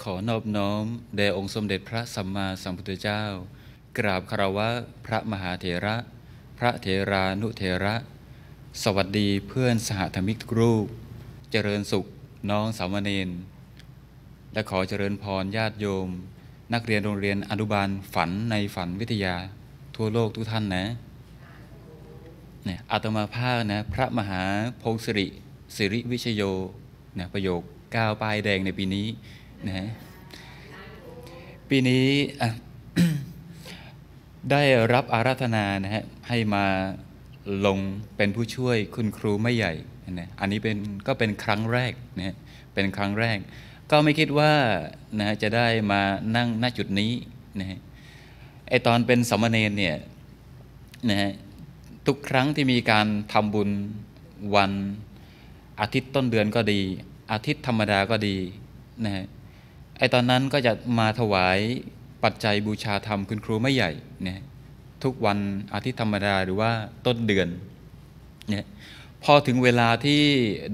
ขอนอบน้อมแด่องค์สมเด็จพระสัมมาสัมพุทธเจ้า กราบคารวะพระมหาเถระ พระเถรานุเถระ สวัสดีเพื่อนสหธรรมิกทุกรูปเจริญสุขน้องสามเณรและขอเจริญพรญาติโยม นักเรียนโรงเรียนอนุบาลฝันในฝันวิทยาทั่วโลกทุกท่านนะเนี่ยอาตมาภาคนะพระมหาพงศิริสิริวิชโยนะประโยคก้าวปลายแดงในปีนี้นะปีนี้ได้รับอาราธนานะฮะให้มาลงเป็นผู้ช่วยคุณครูไม่ใหญ่นะอันนี้เป็นก็เป็นครั้งแรกนะเป็นครั้งแรก ก็ไม่คิดว่านะจะได้มานั่งณจุดนี้นะไอตอนเป็นสมณเณรเนี่ยนะฮะทุกครั้งที่มีการทำบุญวัน อาทิตย์ต้นเดือนก็ดี อาทิตย์ธรรมดาก็ดีนะฮะไอ้ตอนนั้นก็จะมาถวายปัจจัยบูชาธรรมคุณครูไม่ใหญ่เนี่ยทุกวันอาทิตย์ธรรมดาหรือว่าต้นเดือนเนี่ยพอถึงเวลาที่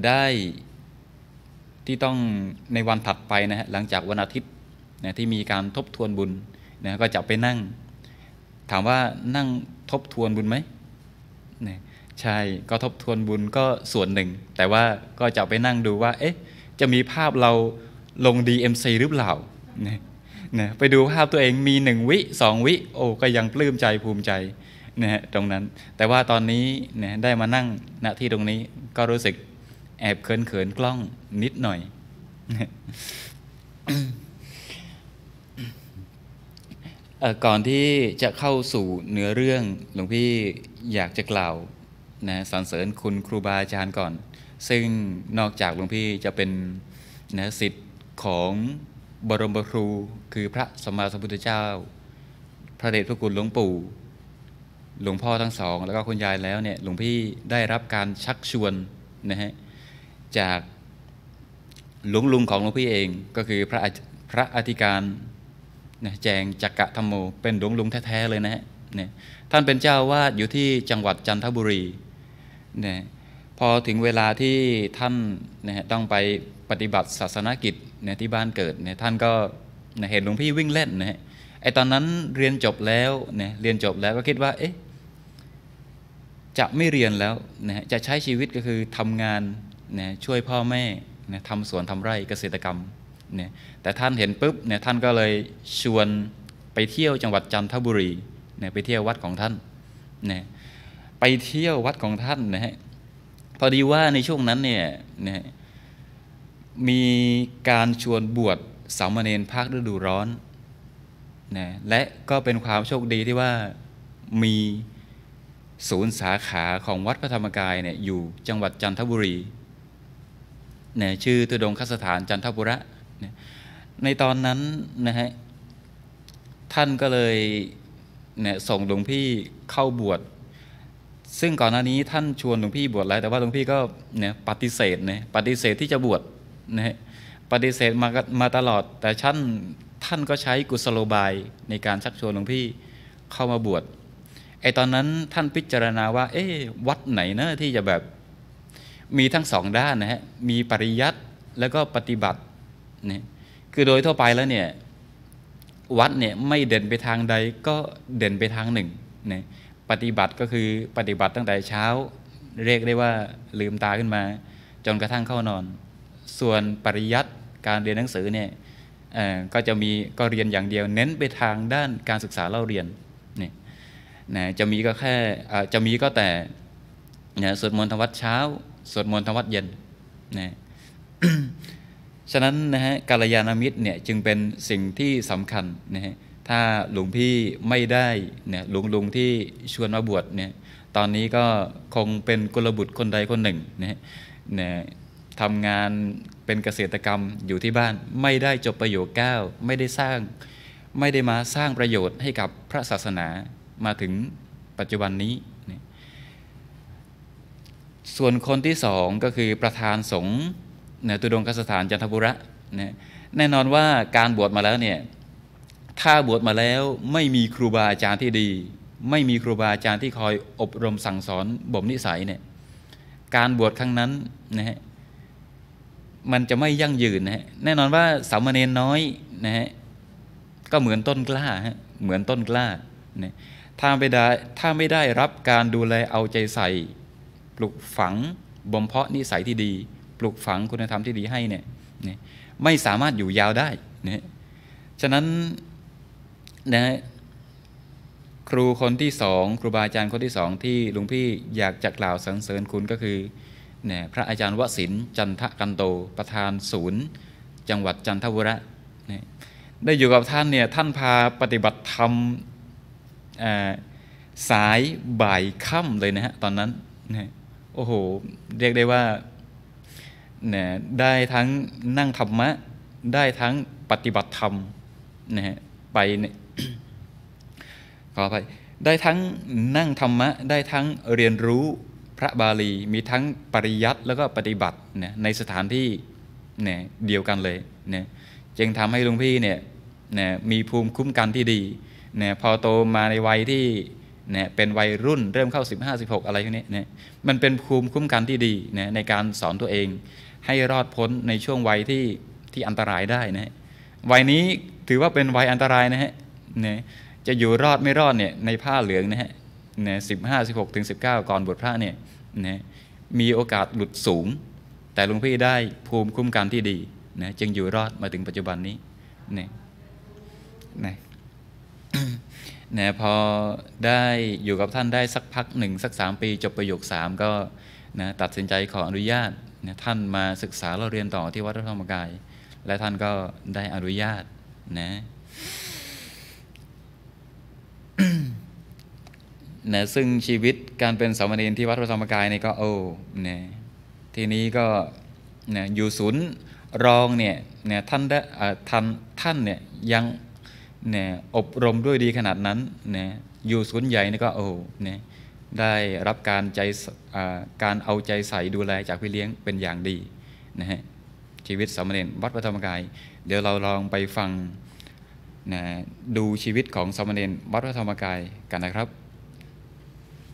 ได้ที่ต้องในวันถัดไปนะฮะหลังจากวันอาทิตย์นะที่มีการทบทวนบุญนะก็จะไปนั่ง ถามว่านั่งทบทวนบุญไหมเนี่ยใช่ก็ทบทวนบุญก็ส่วนหนึ่ง แต่ว่าก็จะไปนั่งดูว่าเอ๊ะจะมีภาพเราลง DMC หรือเปล่านะนะไปดูภาพตัวเองมีหนึ่งวิสองวิโอ้ก็ยังปลื้มใจภูมิใจนะฮะตรงนั้น แต่ว่าตอนนี้นะได้มานั่งณที่ตรงนี้ก็รู้สึกแอบเขินเขินกล้องนิดหน่อย ก่อนที่จะเข้าสู่เนื้อเรื่องหลวงพี่อยากจะกล่าวนะสรรเสริญคุณครูบาอาจารย์ก่อน ซึ่งนอกจากหลวงพี่จะเป็นนะสิทธิของบรมครูคือพระสมมาสัมพุทธเจ้า พระเดชพระคุณหลวงปู่ หลวงพ่อทั้งสองแล้วก็คุณยายแล้วเนี่ยหลวงพี่ได้รับการชักชวนนะฮะจากหลวงลุงของหลวงพี่เองก็คือพระพระอธิการนะแจงจักกะธรรมโม เป็นหลวงลุงแท้ๆเลยนะฮะเนี่ยท่านเป็นเจ้าวาดอยู่ที่จังหวัดจันทบุรีเนี่ยพอถึงเวลาที่ท่านนะฮะต้องไปปฏิบัติศาสนกิจนะที่บ้านเกิดเนะท่านก็นะเห็นหลวงพี่วิ่งเล่นนะฮะไอตอนนั้นเรียนจบแล้วเนะเรียนจบแล้วก็คิดว่าเอ๊ะจะไม่เรียนแล้วนะฮะจะใช้ชีวิตก็คือทำงานนะช่วยพ่อแม่นะทำสวนทำไร่เกษตรกรรมนะแต่ท่านเห็นปุ๊บเนี่ยท่านก็เลยชวนไปเที่ยวจังหวัดจันทบุรีเนะไปเที่ยววัดของท่านนะไปเที่ยววัดของท่านนะฮะพอดีว่าในช่วงนั้นเนี่ยนะมีการชวนบวชสามเณรภาคฤดูร้อนนะ และก็เป็นความโชคดีที่ว่ามีศูนย์สาขาของวัดพระธรรมกายเนี่ยอยู่จังหวัดจันทบุรีนะชื่อตุดงคสถานจันทบุระนะในตอนนั้นนะฮะท่านก็เลยเนี่ยส่งหลวงพี่เข้าบวชซึ่งก่อนหน้านี้ท่านชวนหลวงพี่บวชแล้วแต่ว่าหลวงพี่ก็เนี่ยปฏิเสธนะปฏิเสธที่จะบวชนะปฏิเสธมามาตลอดแต่ท่านท่านก็ใช้กุศโลบายในการชักชวนหลวงพี่เข้ามาบวชไอตอนนั้นท่านพิจารณาว่าเอ๊วัดไหนเนะที่จะแบบ มีทั้งสองด้านนะฮะมีปริยัติแล้วก็ปฏิบัตินี่คือโดยทั่วไปแล้วเนี่ยวัดเนี่ยไม่เด่นไปทางใดก็เด่นไปทางหนึ่งนี่ปฏิบัติก็คือปฏิบัติตั้งแต่เช้าเรียกได้ว่าลืมตาขึ้นมา จนกระทั่งเข้านอนส่วนปริยัติการเรียนหนังสือเนี่ยก็จะมีก็เรียนอย่างเดียว เน้นไปทางด้านการศึกษาเล่าเรียนนี่นะจะมีก็แค่จะมีก็แต่นยสวดมนต์ธรรมวัดเช้าสวดมนต์ธรรมวัดเย็นนะฉะนั้นนะฮะกาลยานามิตรเนี่ยจึงเป็นสิ่งที่สำคัญนะฮะถ้าหลวงพี่ไม่ได้เนี่ยหลวงลุงที่ชวนมาบวชเนี่ยตอนนี้ก็คงเป็นกุลบุตรคนใดคนหนึ่งนะฮะทำงานเป็นเกษตรกรรมอยู่ที่บ้าน ไม่ได้จบประโย์เก้าไม่ได้สร้างไม่ได้มาสร้างประโยชน์ให้กับพระศาสนามาถึงปัจจุบันนี้ส่วนคนที่สองก็คือประธานสงฆ์นตุดงคสถานจันทบุระ แน่นอนว่าการบวชมาแล้วเนี่ย ถ้าบวชมาแล้วไม่มีครูบาอาจารย์ที่ดี ไม่มีครูบาอาจารย์ที่คอยอบรมสั่งสอนบ่มนิสัยเนี่ยการบวชครั้งนั้นนะฮะมันจะไม่ยั่งยืนนะฮะแน่นอนว่า สามเณรน้อยนะฮะก็เหมือนต้นกล้าฮะเหมือนต้นกล้านะถ้าไม่ได้ถ้าไม่ได้รับการดูแลเอาใจใส่ ปลูกฝังบ่มเพาะนิสัยที่ดี ปลูกฝังคุณธรรมที่ดีให้เนี่ยนไม่สามารถอยู่ยาวได้นะฉะนั้นนะครูคนที่สอง ครูบาอาจารย์คนที่สองที่ลุงพี่อยากจะกล่าวสรรเสริญคุณก็คือนี่ยพระอาจารย์วสินจันทกันโตประธานศูนย์จังหวัดจันทบุรีได้อยู่กับท่านเนี่ยท่านพาปฏิบัติธรรมสายบ่ายค่ำเลยนะฮะตอนนั้นนะโอ้โห เรียกได้ว่านะได้ทั้งนั่งธรรมะ ได้ทั้งปฏิบัติธรรมนะฮะไปเนี่ยขอไป ได้ทั้งนั่งธรรมะ ได้ทั้งเรียนรู้พระบาลีมีทั้งปริยัติแล้วก็ปฏิบัติเนี่ยในสถานที่เนี่ยเดียวกันเลยเนี่ยจึงทำให้ลุงพี่เนี่ยเนี่ยมีภูมิคุ้มกันที่ดีเนี่ยพอโตมาในวัยที่เนี่ยเป็นวัยรุ่นเริ่มเข้า 15 16อะไรพวกนี้เนี่ยมันเป็นภูมิคุ้มกันที่ดีเนี่ยในการสอนตัวเอง ให้รอดพ้นในช่วงวัยที่ที่อันตรายได้นะวัยนี้ถือว่าเป็นวัยอันตรายนะฮะเนี่ยจะอยู่รอดไม่รอดเนี่ยในผ้าเหลืองนะฮะนะสิบห้าสิบหกถึงสิบเก้าก่อนบวชพระเนี่ยนะมีโอกาสหลุดสูง แต่หลวงพี่ได้ภูมิคุ้มกันที่ดีนะจึงอยู่รอดมาถึงปัจจุบันนี้นะนะนะพอได้อยู่กับท่านได้สักพักหนึ่งสักสามปีจบประโยคสามก็นะตัดสินใจขออนุญาตนะท่านมาศึกษาเราเรียนต่อที่วัดพระธรรมกาย และท่านก็ได้อนุญาตนะนะซึ่งชีวิตการเป็นสามเณรที่วัดพระธรรมกายนี่ก็โอ้เนะทีนี้ก็นะอยู่ศูนย์รองเนี่ยนะท่านได้ท่านท่านเนี่ยยังนะอบรมด้วยดีขนาดนั้นนะอยู่ศูนย์ใหญ่นี่ก็โอ้เนะได้รับการใจการเอาใจใส่ดูแลจากพี่เลี้ยงเป็นอย่างดีนะฮะชีวิตสามเณรวัดพระธรรมกาย เดี๋ยวเราลองไปฟังนะดูชีวิตของสามเณรวัดพระธรรมกายกันนะครับ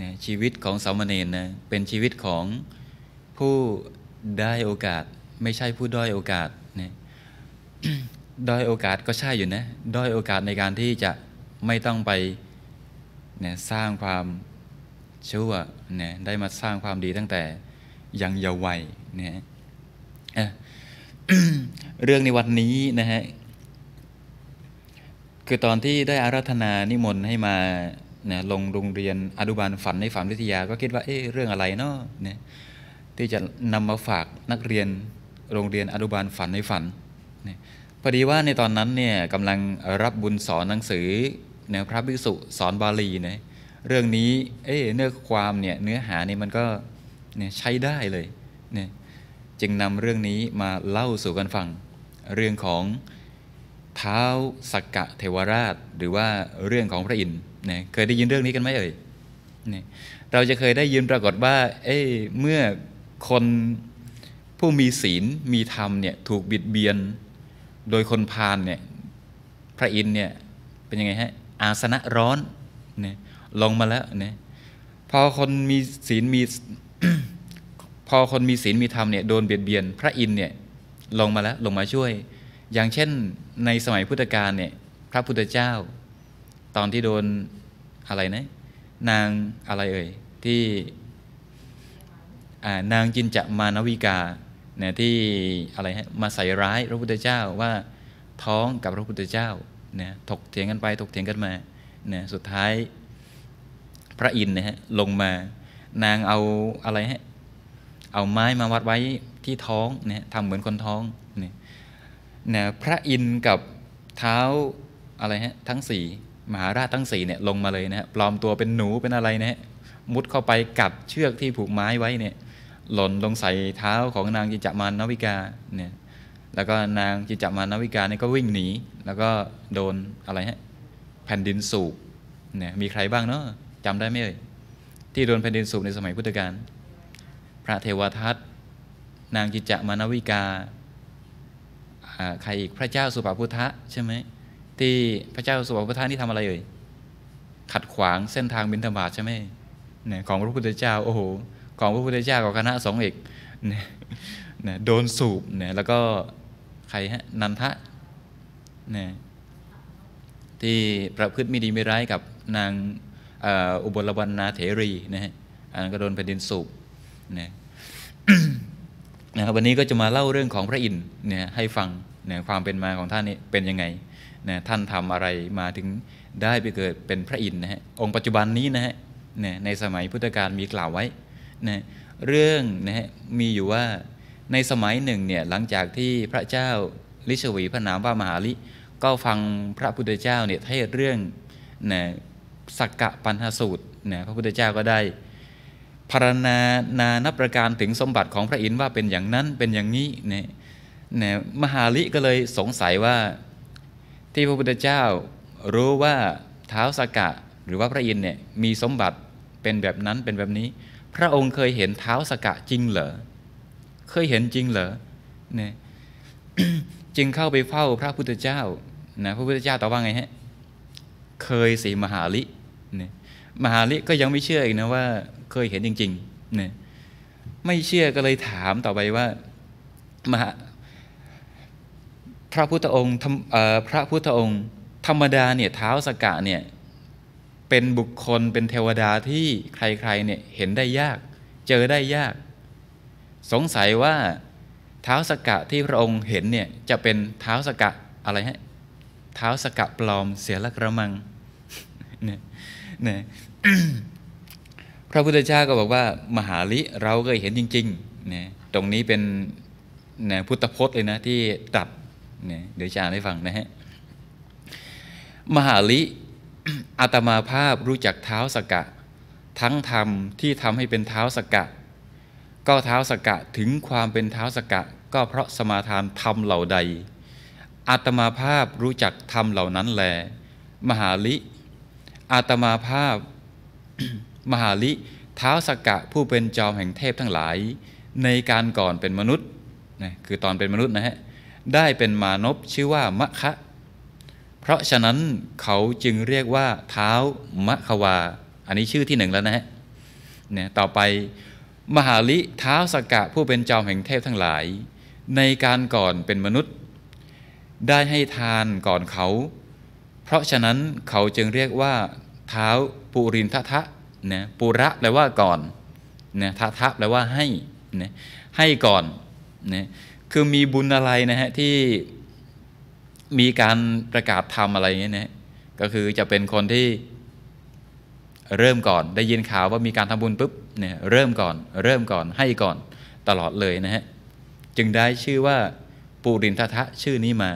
นะชีวิตของสามเณรนะเป็นชีวิตของผู้ได้โอกาสไม่ใช่ผู้ด้อยโอกาสนะด้อยโอกาสก็ใช่อยู่นะด้อยโอกาสในการที่จะไม่ต้องไปนะสร้างความชั่วนะได้มาสร้างความดีตั้งแต่ยังเยาว์วัยนะเรื่องในวันนี้นะฮะคือตอนที่ได้อารัธนานิมนต์ให้มานะลงโรงเรียนอนุบาลฝันในฝันวิทยาก็คิดว่าเอ๊ะ เรื่องอะไรเนาะเนี่ที่จะนำมาฝากนักเรียนโรงเรียนอนุบาลฝันในฝันนะพอดีว่าในตอนนั้นเนี่ยกำลังรับบุญสอนหนังสือ แนวพระภิกษุสอนบาลีเนี่ยเรื่องนี้เอ๊เนื้อความเนี่ยเนื้อหาเนี่ยมันก็เนี่ยใช้ได้เลยเนี่ยจึงนำเรื่องนี้มาเล่าสู่กันฟังเรื่องของเท้าสักกะเทวราชหรือว่าเรื่องของพระอินทร์นยเคยได้ยินเรื่องนี้กันไหมเอ่ยนะเราจะเคยได้ยินปรากฏว่า เอ้เมื่อคนผู้มีศีลมีธรรมเนี่ยถูกบิดเบียนโดยคนพาลเนี่ยพระอินเนี่ยเป็นยังไงฮะอาสนะร้อนเนี่ยลงมาแล้วเนี่ยพอคนมีศีลมีพอคนมีศีลมีธรรมเนี่ย โดนเบียดเบียนพระอินเนี่ยลงมาแล้วลงมาช่วย อย่างเช่นในสมัยพุทธกาลเนี่ย พระพุทธเจ้าตอนที่โดนอะไรนะนางอะไรเอ่ยที่นางจินจะมานวิกาเนี่ยที่อะไรฮะมาใส่ร้ายพระพุทธเจ้าว่าท้องกับพระพุทธเจ้าเนี่ยถกเถียงกันไป ถกเถียงกันมาเนี่ยสุดท้ายพระอินทร์นะฮะลงมานางเอาอะไรฮะเอาไม้มาวัดไว้ที่ท้องเนี่ยทำเหมือนคนท้องเนี่ยพระอินทร์กับเท้าอะไรฮะทั้งสี่มหาราชทั้งสี่เนี่ยลงมาเลยนะฮะปลอมตัวเป็นหนูเป็นอะไรนะฮะมุดเข้าไปกัดเชือกที่ผูกไม้ไว้เนี่ยหล่นลงใส่เท้าของนางจิจามานนวิกาเนี่ยแล้วก็นางจิจามานนวิกาเนี่ยก็วิ่งหนีแล้วก็โดนอะไรฮะแผ่นดินสูบเนี่ยมีใครบ้างเนาะจำได้ไหมเอ่ยที่โดนแผ่นดินสูบในสมัยพุทธกาลพระเทวทัตนางจิจามานวิกาใครอีกพระเจ้าสุภาพุทธะใช่ไหมที่พระเจ้าสวัสดิ์พระท่านที่ทำอะไรเอ่ยขัดขวางเส้นทางบิณฑบาตใช่ไหมเนี่ยของพระพุทธเจ้าโอ้โหของพระพุทธเจ้ากับคณะสองเอกเนี่ยโดนสูบเนี่ยแล้วก็ใครฮะนันทะเนี่ยที่ประพฤติไม่ดีไม่ร้ายกับนางอุบลวรรณาเถรีนะฮะอันนั้นก็โดนแผ่นดินสูบเนี่ยนะครับวันนี้ก็จะมาเล่าเรื่องของพระอินทร์เนี่ยให้ฟังเนี่ยความเป็นมาของท่านนี่เป็นยังไงนะท่านทำอะไรมาถึงได้ไปเกิดเป็นพระอินทร์นะฮะองค์ปัจจุบันนี้นะฮะนะในสมัยพุทธกาลมีกล่าวไว้นะเรื่องนะฮะมีอยู่ว่าในสมัยหนึ่งเนี่ยหลังจากที่พระเจ้าลิชวี พระนามว่ามหาลิ ก็ฟังพระพุทธเจ้าเนี่ยเทศเรื่องนะสักกะปันหสูตรนะพระพุทธเจ้าก็ได้พารณานานับประการถึงสมบัติของพระอินทร์ว่าเป็นอย่างนั้นเป็นอย่างนี้นะ่ะมหาลิก็เลยสงสัยว่าที่พระพุทธเจ้ารู้ว่าเท้าสกะหรือว่าพระอินเนี่ยมีสมบัติเป็นแบบนั้นเป็นแบบนี้ พระองค์เคยเห็นเท้าสกะจริงเหรอเคยเห็นจริงเหรอเนี่ยจึงเข้าไปเฝ้าพระพุทธเจ้านะพระพุทธเจ้าตอบว่าไงฮะเคยสีมหาลิเนี่ยมหาลิก็ยังไม่เชื่ออีกนะว่าเคยเห็นจริงๆเนี่ยไม่เชื่อก็เลยถามต่อไปว่ามหาระพุทธองค์พระพุทธองค์ ธรรมดาเนี่ยเท้าสกะเนี่ยเป็นบุคคลเป็นเทวดาที่ใครๆเนี่ยเห็นได้ยาก เจอได้ยาก สงสัยว่าเท้าสกะที่พระองค์เห็นเนี่ยจะเป็นเท้าสกะอะไรฮะเท้าสกะปลอมเสียละกระมังเนี่ยเนี่ยพระพุทธเจ้าก็บอกว่า มหาลิเราเคยเห็นจริงๆเนี่ยตรงนี้เป็นนพุทธพจน์เลยนะที่ตัดนยเดี๋ยวจะอ่านให้ฟังนะฮะมหาลิอาตมาภาพรู้จักเท้าสกะ ทั้งธรรมที่ทำให้เป็นเท้าสกะ ก็เท้าสกะถึงความเป็นเท้าสกะ ก็เพราะสมาทานธรรมเหล่าใดอาตมาภาพรู้จักธรรมเหล่านั้นแล มหาลิอาตมาภาพมหาลิเท้าสกกะผู้เป็นจอมแห่งเทพทั้งหลาย ในการก่อนเป็นมนุษย์นะคือตอนเป็นมนุษย์นะฮะได้เป็นมานพชื่อว่ามะคะ เพราะฉะนั้นเขาจึงเรียกว่าเท้ามะควา อันนี้ชื่อที่หนึ่งแล้วนะฮะ เนี่ยต่อไปมหาลิเท้าสกกะผู้เป็นจอมแห่งเทพทั้งหลาย ในการก่อนเป็นมนุษย์ ได้ให้ทานก่อนเขาเพราะฉะนั้นเขาจึงเรียกว่าเท้าปุรินทะทะนะปุระแปลว่าก่อนนะทะทะแปลว่าให้นะให้ก่อนนะคือมีบุญอะไรนะฮะ ที่มีการประกาศธรรมอะไรเงี้ยนะก็คือจะเป็นคนที่เริ่มก่อน ได้ยินข่าวว่ามีการทำบุญปุ๊บเนี่ยเริ่มก่อนเริ่มก่อนให้ก่อนตลอดเลยนะฮะ จึงได้ชื่อว่า ปุรินทะชื่อนี้มา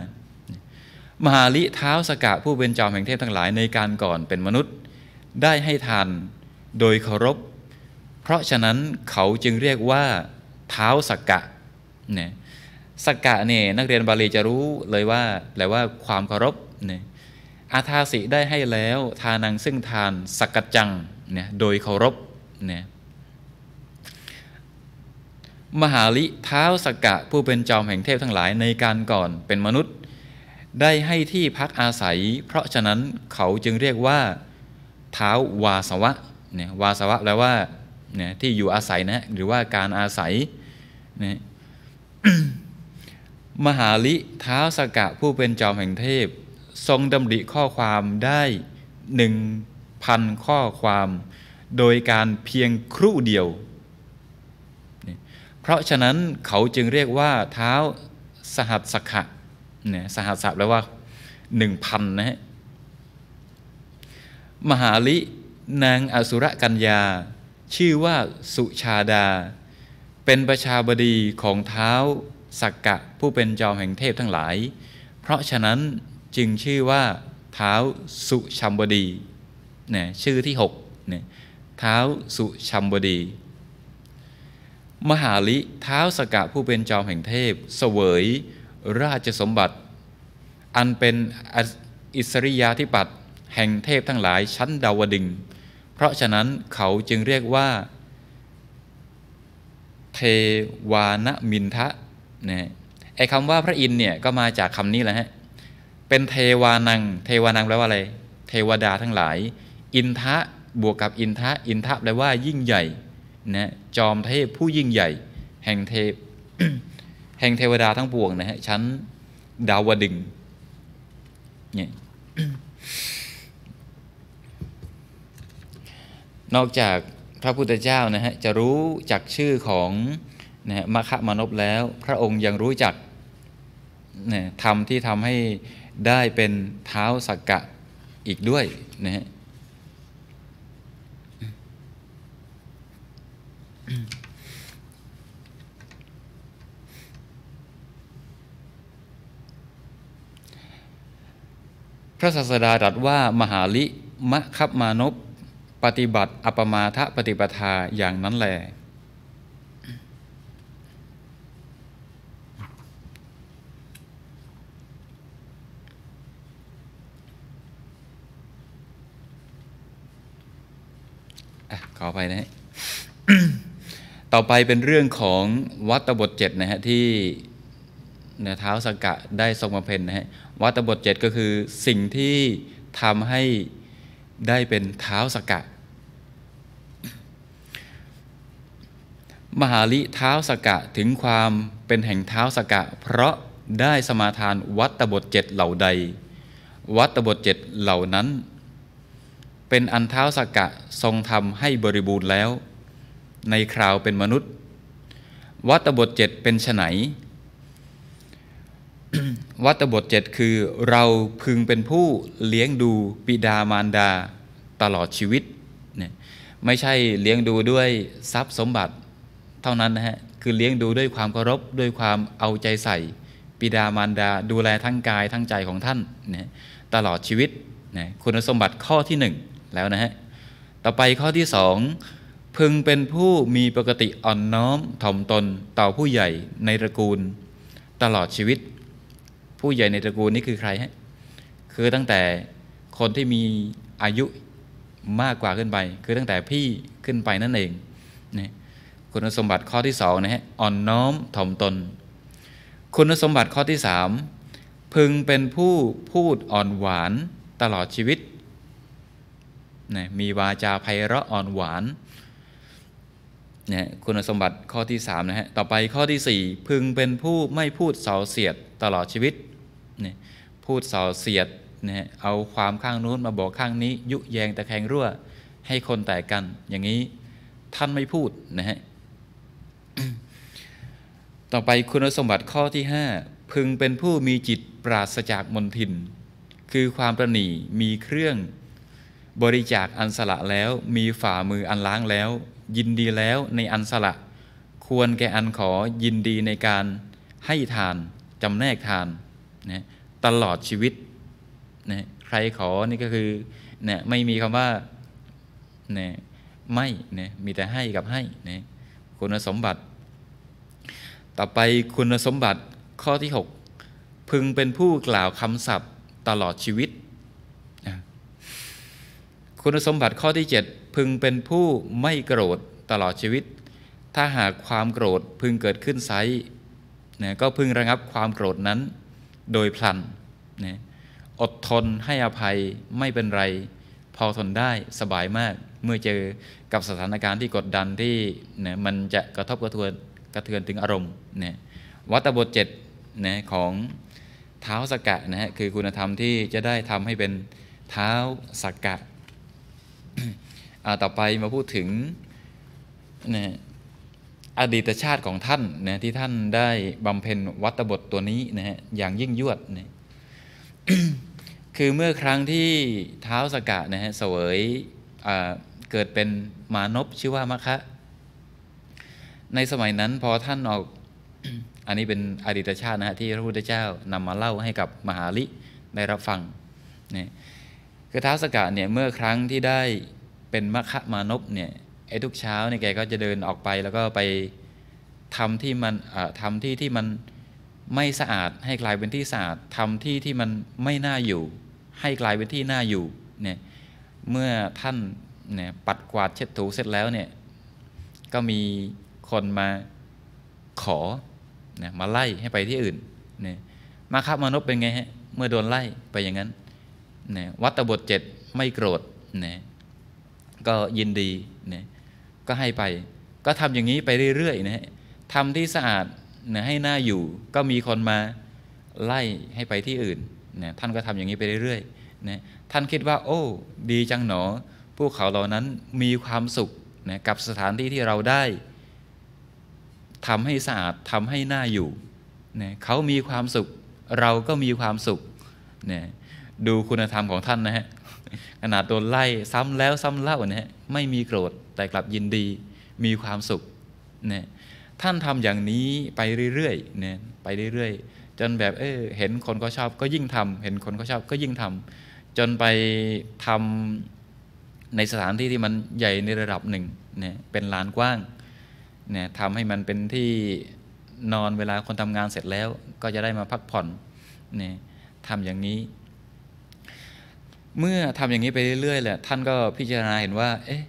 มหาลิเท้าสกะผู้เป็นจอมแห่งเทพทั้งหลายในการก่อนเป็นมนุษย์ได้ให้ทานโดยเคารพ เพราะฉะนั้นเขาจึงเรียกว่าเท้าสกะเนี่ยสักกะเนี่ยนักเรียนบาลีจะรู้เลยว่าแปลว่าความเคารพเนี่ยอาทาสิได้ให้แล้วทานังซึ่งทาน สักกจังเนี่ยโดยเคารพเนี่ยมหาลิเท้าสกกะผู้เป็นจอมแห่งเทพทั้งหลายในการก่อนเป็นมนุษย์ ได้ให้ที่พักอาศัย เพราะฉะนั้นเขาจึงเรียกว่าเท้าวาสวะเนี่ยวาสวะแปลว่าเนี่ยที่อยู่อาศัยนะหรือว่าการอาศัยเนี่ยมหาลิท้าสกะผู้เป็นจอมแห่งเทพ ทรงดำริข้อความได้หนึ่งพันข้อความ โดยการเพียงครู่เดียว เพราะฉะนั้นเขาจึงเรียกว่าเท้าสหัสสกะเนี่ยสหัสสะแปลว่าหนึ่งพันนะฮะ มหาลินางอสุรกัญญา ชื่อว่าสุชาดา เป็นประชาบดีของเท้าสักกะ ผู้เป็นจอมแห่งเทพทั้งหลาย เพราะฉะนั้นจึงชื่อว่าเท้าสุชัมบดีนะชื่อที่ 6เนี่ยเท้าสุชัมบดี มหาลิเท้าสกะผู้เป็นจอมแห่งเทพ เสวย ราชสมบัติ อันเป็นอิสริยาธิปัตย์แห่งเทพทั้งหลายชั้นดาวดึงเพราะฉะนั้นเขาจึงเรียกว่า เทวานมินทะนะไอ้คำว่าพระอินเนี่ยก็มาจากคำนี้แหละฮะ เป็นเทวานัง เทวานังแปลว่าอะไร เทวดาทั้งหลาย อินทะ บวกกับอินทะ อินทะแปลว่ายิ่งใหญ่นะจอมเทพผู้ยิ่งใหญ่แห่งเทพแห่งเทวดาทั้งปวงนะฮะชั้นดาวดึงเนี่ยนอกจากพระพุทธเจ้านะฮะจะรู้จากชื่อของนะมคะมานพแล้วพระองค์ยังรู้จักนะธรรมที่ทำให้ได้เป็นเท้าสักกะอีกด้วยนะฮะพระศาสดาตรัสว่า มหาลิมะคับมานพปฏิบัติอปมาทะปฏิปทาอย่างนั้นแหละขออภัยนะฮะ ต่อไปเป็นเรื่องของวัตบทเจ็ดนะฮะที่เนื้อเท้าสกกะได้ทรงมาเพนนะฮะ วัตบทเจ็ดก็คือสิ่งที่ทำให้ได้เป็นเท้าสกกะมหาลิเท้าสกกะถึงความเป็นแห่งเท้าสกกะเพราะได้สมาทานวัตบทเจ็ดเหล่าใด วัตบทเจ็ดเหล่านั้นเป็นอันเท้าสกกะทรงทำให้บริบูรณ์แล้ว ในคราวเป็นมนุษย์ วัตบทเจ็ดเป็นไนวัตบทเจ็ดคือ เราพึงเป็นผู้เลี้ยงดูปิดามารดาตลอดชีวิตเนี่ยไม่ใช่เลี้ยงดูด้วยทรัพย์สมบัติ เท่านั้นนะฮะคือเลี้ยงดูด้วยความเคารพด้วยความเอาใจใส่ปิดามารดาดูแลทั้งกายทั้งใจของท่านเนี่ยตลอดชีวิตนะคุณสมบัติข้อที่หนึ่งแล้วนะฮะ ต่อไปข้อที่สองพึงเป็นผู้มีปกติอ่อนน้อมถ่อมตน ต่อผู้ใหญ่ในตระกูลตลอดชีวิต ผู้ใหญ่ในตระกูลนี่คือใครฮะ คือตั้งแต่คนที่มีอายุมากกว่าขึ้นไป คือตั้งแต่พี่ขึ้นไปนั่นเองนะคุณสมบัติข้อที่สองนะฮะ อ่อนน้อมถ่อมตน คุณสมบัติข้อที่สามพึงเป็นผู้พูดอ่อนหวานตลอดชีวิตนะมีวาจาไพเราะอ่อนหวานนะคุณสมบัติข้อที่3นะฮะ ต่อไปข้อที่4พึงเป็นผู้ไม่พูดเสาเสียดตลอดชีวิตนะพูดเสาเสียดนะเอาความข้างนู้นมาบอกข้างนี้ ยุแยงแต่แคงรั่วให้คนแตกกัน อย่างนี้ท่านไม่พูดนะฮะ ต่อไปคุณสมบัติข้อที่ 5 พึงเป็นผู้มีจิตปราศจากมนทิน คือความประหนี่มีเครื่องบริจาคอันสละ แล้วมีฝ่ามืออันล้างแล้ว ยินดีแล้วในอันสละ ควรแก่ อันขอยินดีในการให้ทานจำแนกทานนะตลอดชีวิตนะใครขอนี่ก็คือนะไม่มีคำว่านะไม่นะมีแต่ให้กับให้นะคุณสมบัติ ต่อไปคุณสมบัติข้อที่ 6 พึงเป็นผู้กล่าวคำศัพท์ตลอดชีวิตคุณสมบัติข้อที่ 7 พึงเป็นผู้ไม่โกรธตลอดชีวิต ถ้าหากความโกรธพึงเกิดขึ้นไซนะก็พึงระงับความโกรธนั้นโดยพลันนะอดทนให้อภัยไม่เป็นไร พอทนได้สบายมากเมื่อเจอกับสถานการณ์ที่กดดันที่นะมันจะกระทบกระเทือนกระเทือนถึงอารมณ์นะวัตบทเจนะของเท้าสกกะนะฮะคือคุณธรรมที่จะได้ทำให้เป็นเท้าสกกะต่อไปมาพูดถึงนะอดีตชาติของท่านนะที่ท่านได้บำเพ็ญวัตบทตัวนี้นะฮะอย่างยิ่งยวดนะคือเมื่อครั้งที่เท้าสกะนะฮะเสวยเกิดเป็นมานพชื่อว่ามะคะ ในสมัยนั้นพอท่านออกอันนี้เป็นอดีตชาตินะฮะที่พระพุทธเจ้านำมาเล่าให้กับมหาลิได้รับฟังนะคือท้าวสกะเนี่ยเมื่อครั้งที่ได้เป็นมคะมานพเนี่ยไอ้ทุกเช้าเนี่ยแกก็จะเดินออกไปแล้วก็ไปทำที่มันทำที่ที่มันไม่สะอาด ให้กลายเป็นที่สะอาดทำที่ที่มันไม่น่าอยู่ ให้กลายเป็นที่น่าอยู่เนี่ยเมื่อท่านเนี่ยปัดกวาดเช็ดถูเสร็จแล้วเนี่ยก็มีคนมาขอนมาไล่ให้ไปที่อื่นเนี่ยมาคับมานพเป็นไงฮะเมื่อโดนไล่ไปอย่างนั้นนะวัตบทเจ็ดไม่โกรธนะก็ยินดีนะก็ให้ไป ก็ทำอย่างนี้ไปเรื่อยๆนะทำที่สะอาดนะให้หน้าอยู่ ก็มีคนมาไล่ให้ไปที่อื่นนะท่านก็ทำอย่างนี้ไปเรื่อยๆนะท่านคิดว่า โอ้ดีจังหนอ พวกเขาเหล่านั้นมีความสุขนะกับสถานที่ที่เราได้ทำให้สะอาดทำให้หน้าอยู่นะเขามีความสุข เราก็มีความสุขนะดูคุณธรรมของท่านนะฮะขนาดโดนไล่ซ้ำแล้วซ้ำเล่านะฮะไม่มีโกรธแต่กลับยินดี มีความสุขนะท่านทำอย่างนี้ไปเรื่อยๆเนะไปเรื่อยๆจนแบบเออเห็นคนก็ชอบก็ยิ่งทำเห็นคนก็ชอบก็ยิ่งทำ จนไปทำในสถานที่ที่มันใหญ่ในระดับหนึ่งเนะเป็นลานกว้างเนะทำให้มันเป็นที่นอนเวลาคนทำงานเสร็จแล้วก็จะได้มาพักผ่อนเนะทำอย่างนี้เมื่อทำอย่างนี้ไป เรื่อยๆแหละท่านก็พิจารณาเห็นว่า เอ๊ะ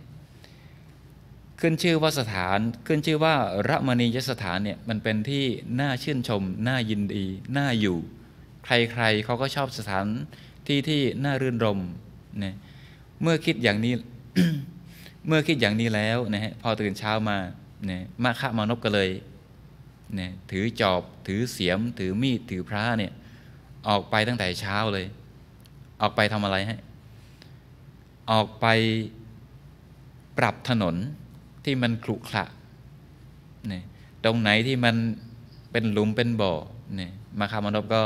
ขึ้นชื่อว่าสถานขึ้นชื่อว่าระมณียสถานเนี่ยมันเป็นที่น่าชื่นชม น่ายินดี น่าอยู่ ใคร ๆเขาก็ชอบสถานที่ที่น่ารื่นรมเนี่ยเมื่อคิดอย่างนี้เมื่อคิดอย่างนี้แล้วนะฮะพอตื่นเช้ามาเนี่ยมาฆะมานพก็เลยเนี่ยถือจอบถือเสียม ถือมีดถือพระเนี่ย ออกไปตั้งแต่เช้าเลยออกไปทำอะไรให้ ออกไปปรับถนนที่มันขรุขระนี่ตรงไหนที่มันเป็นหลุมเป็น บ่อนี่มาคามนบก็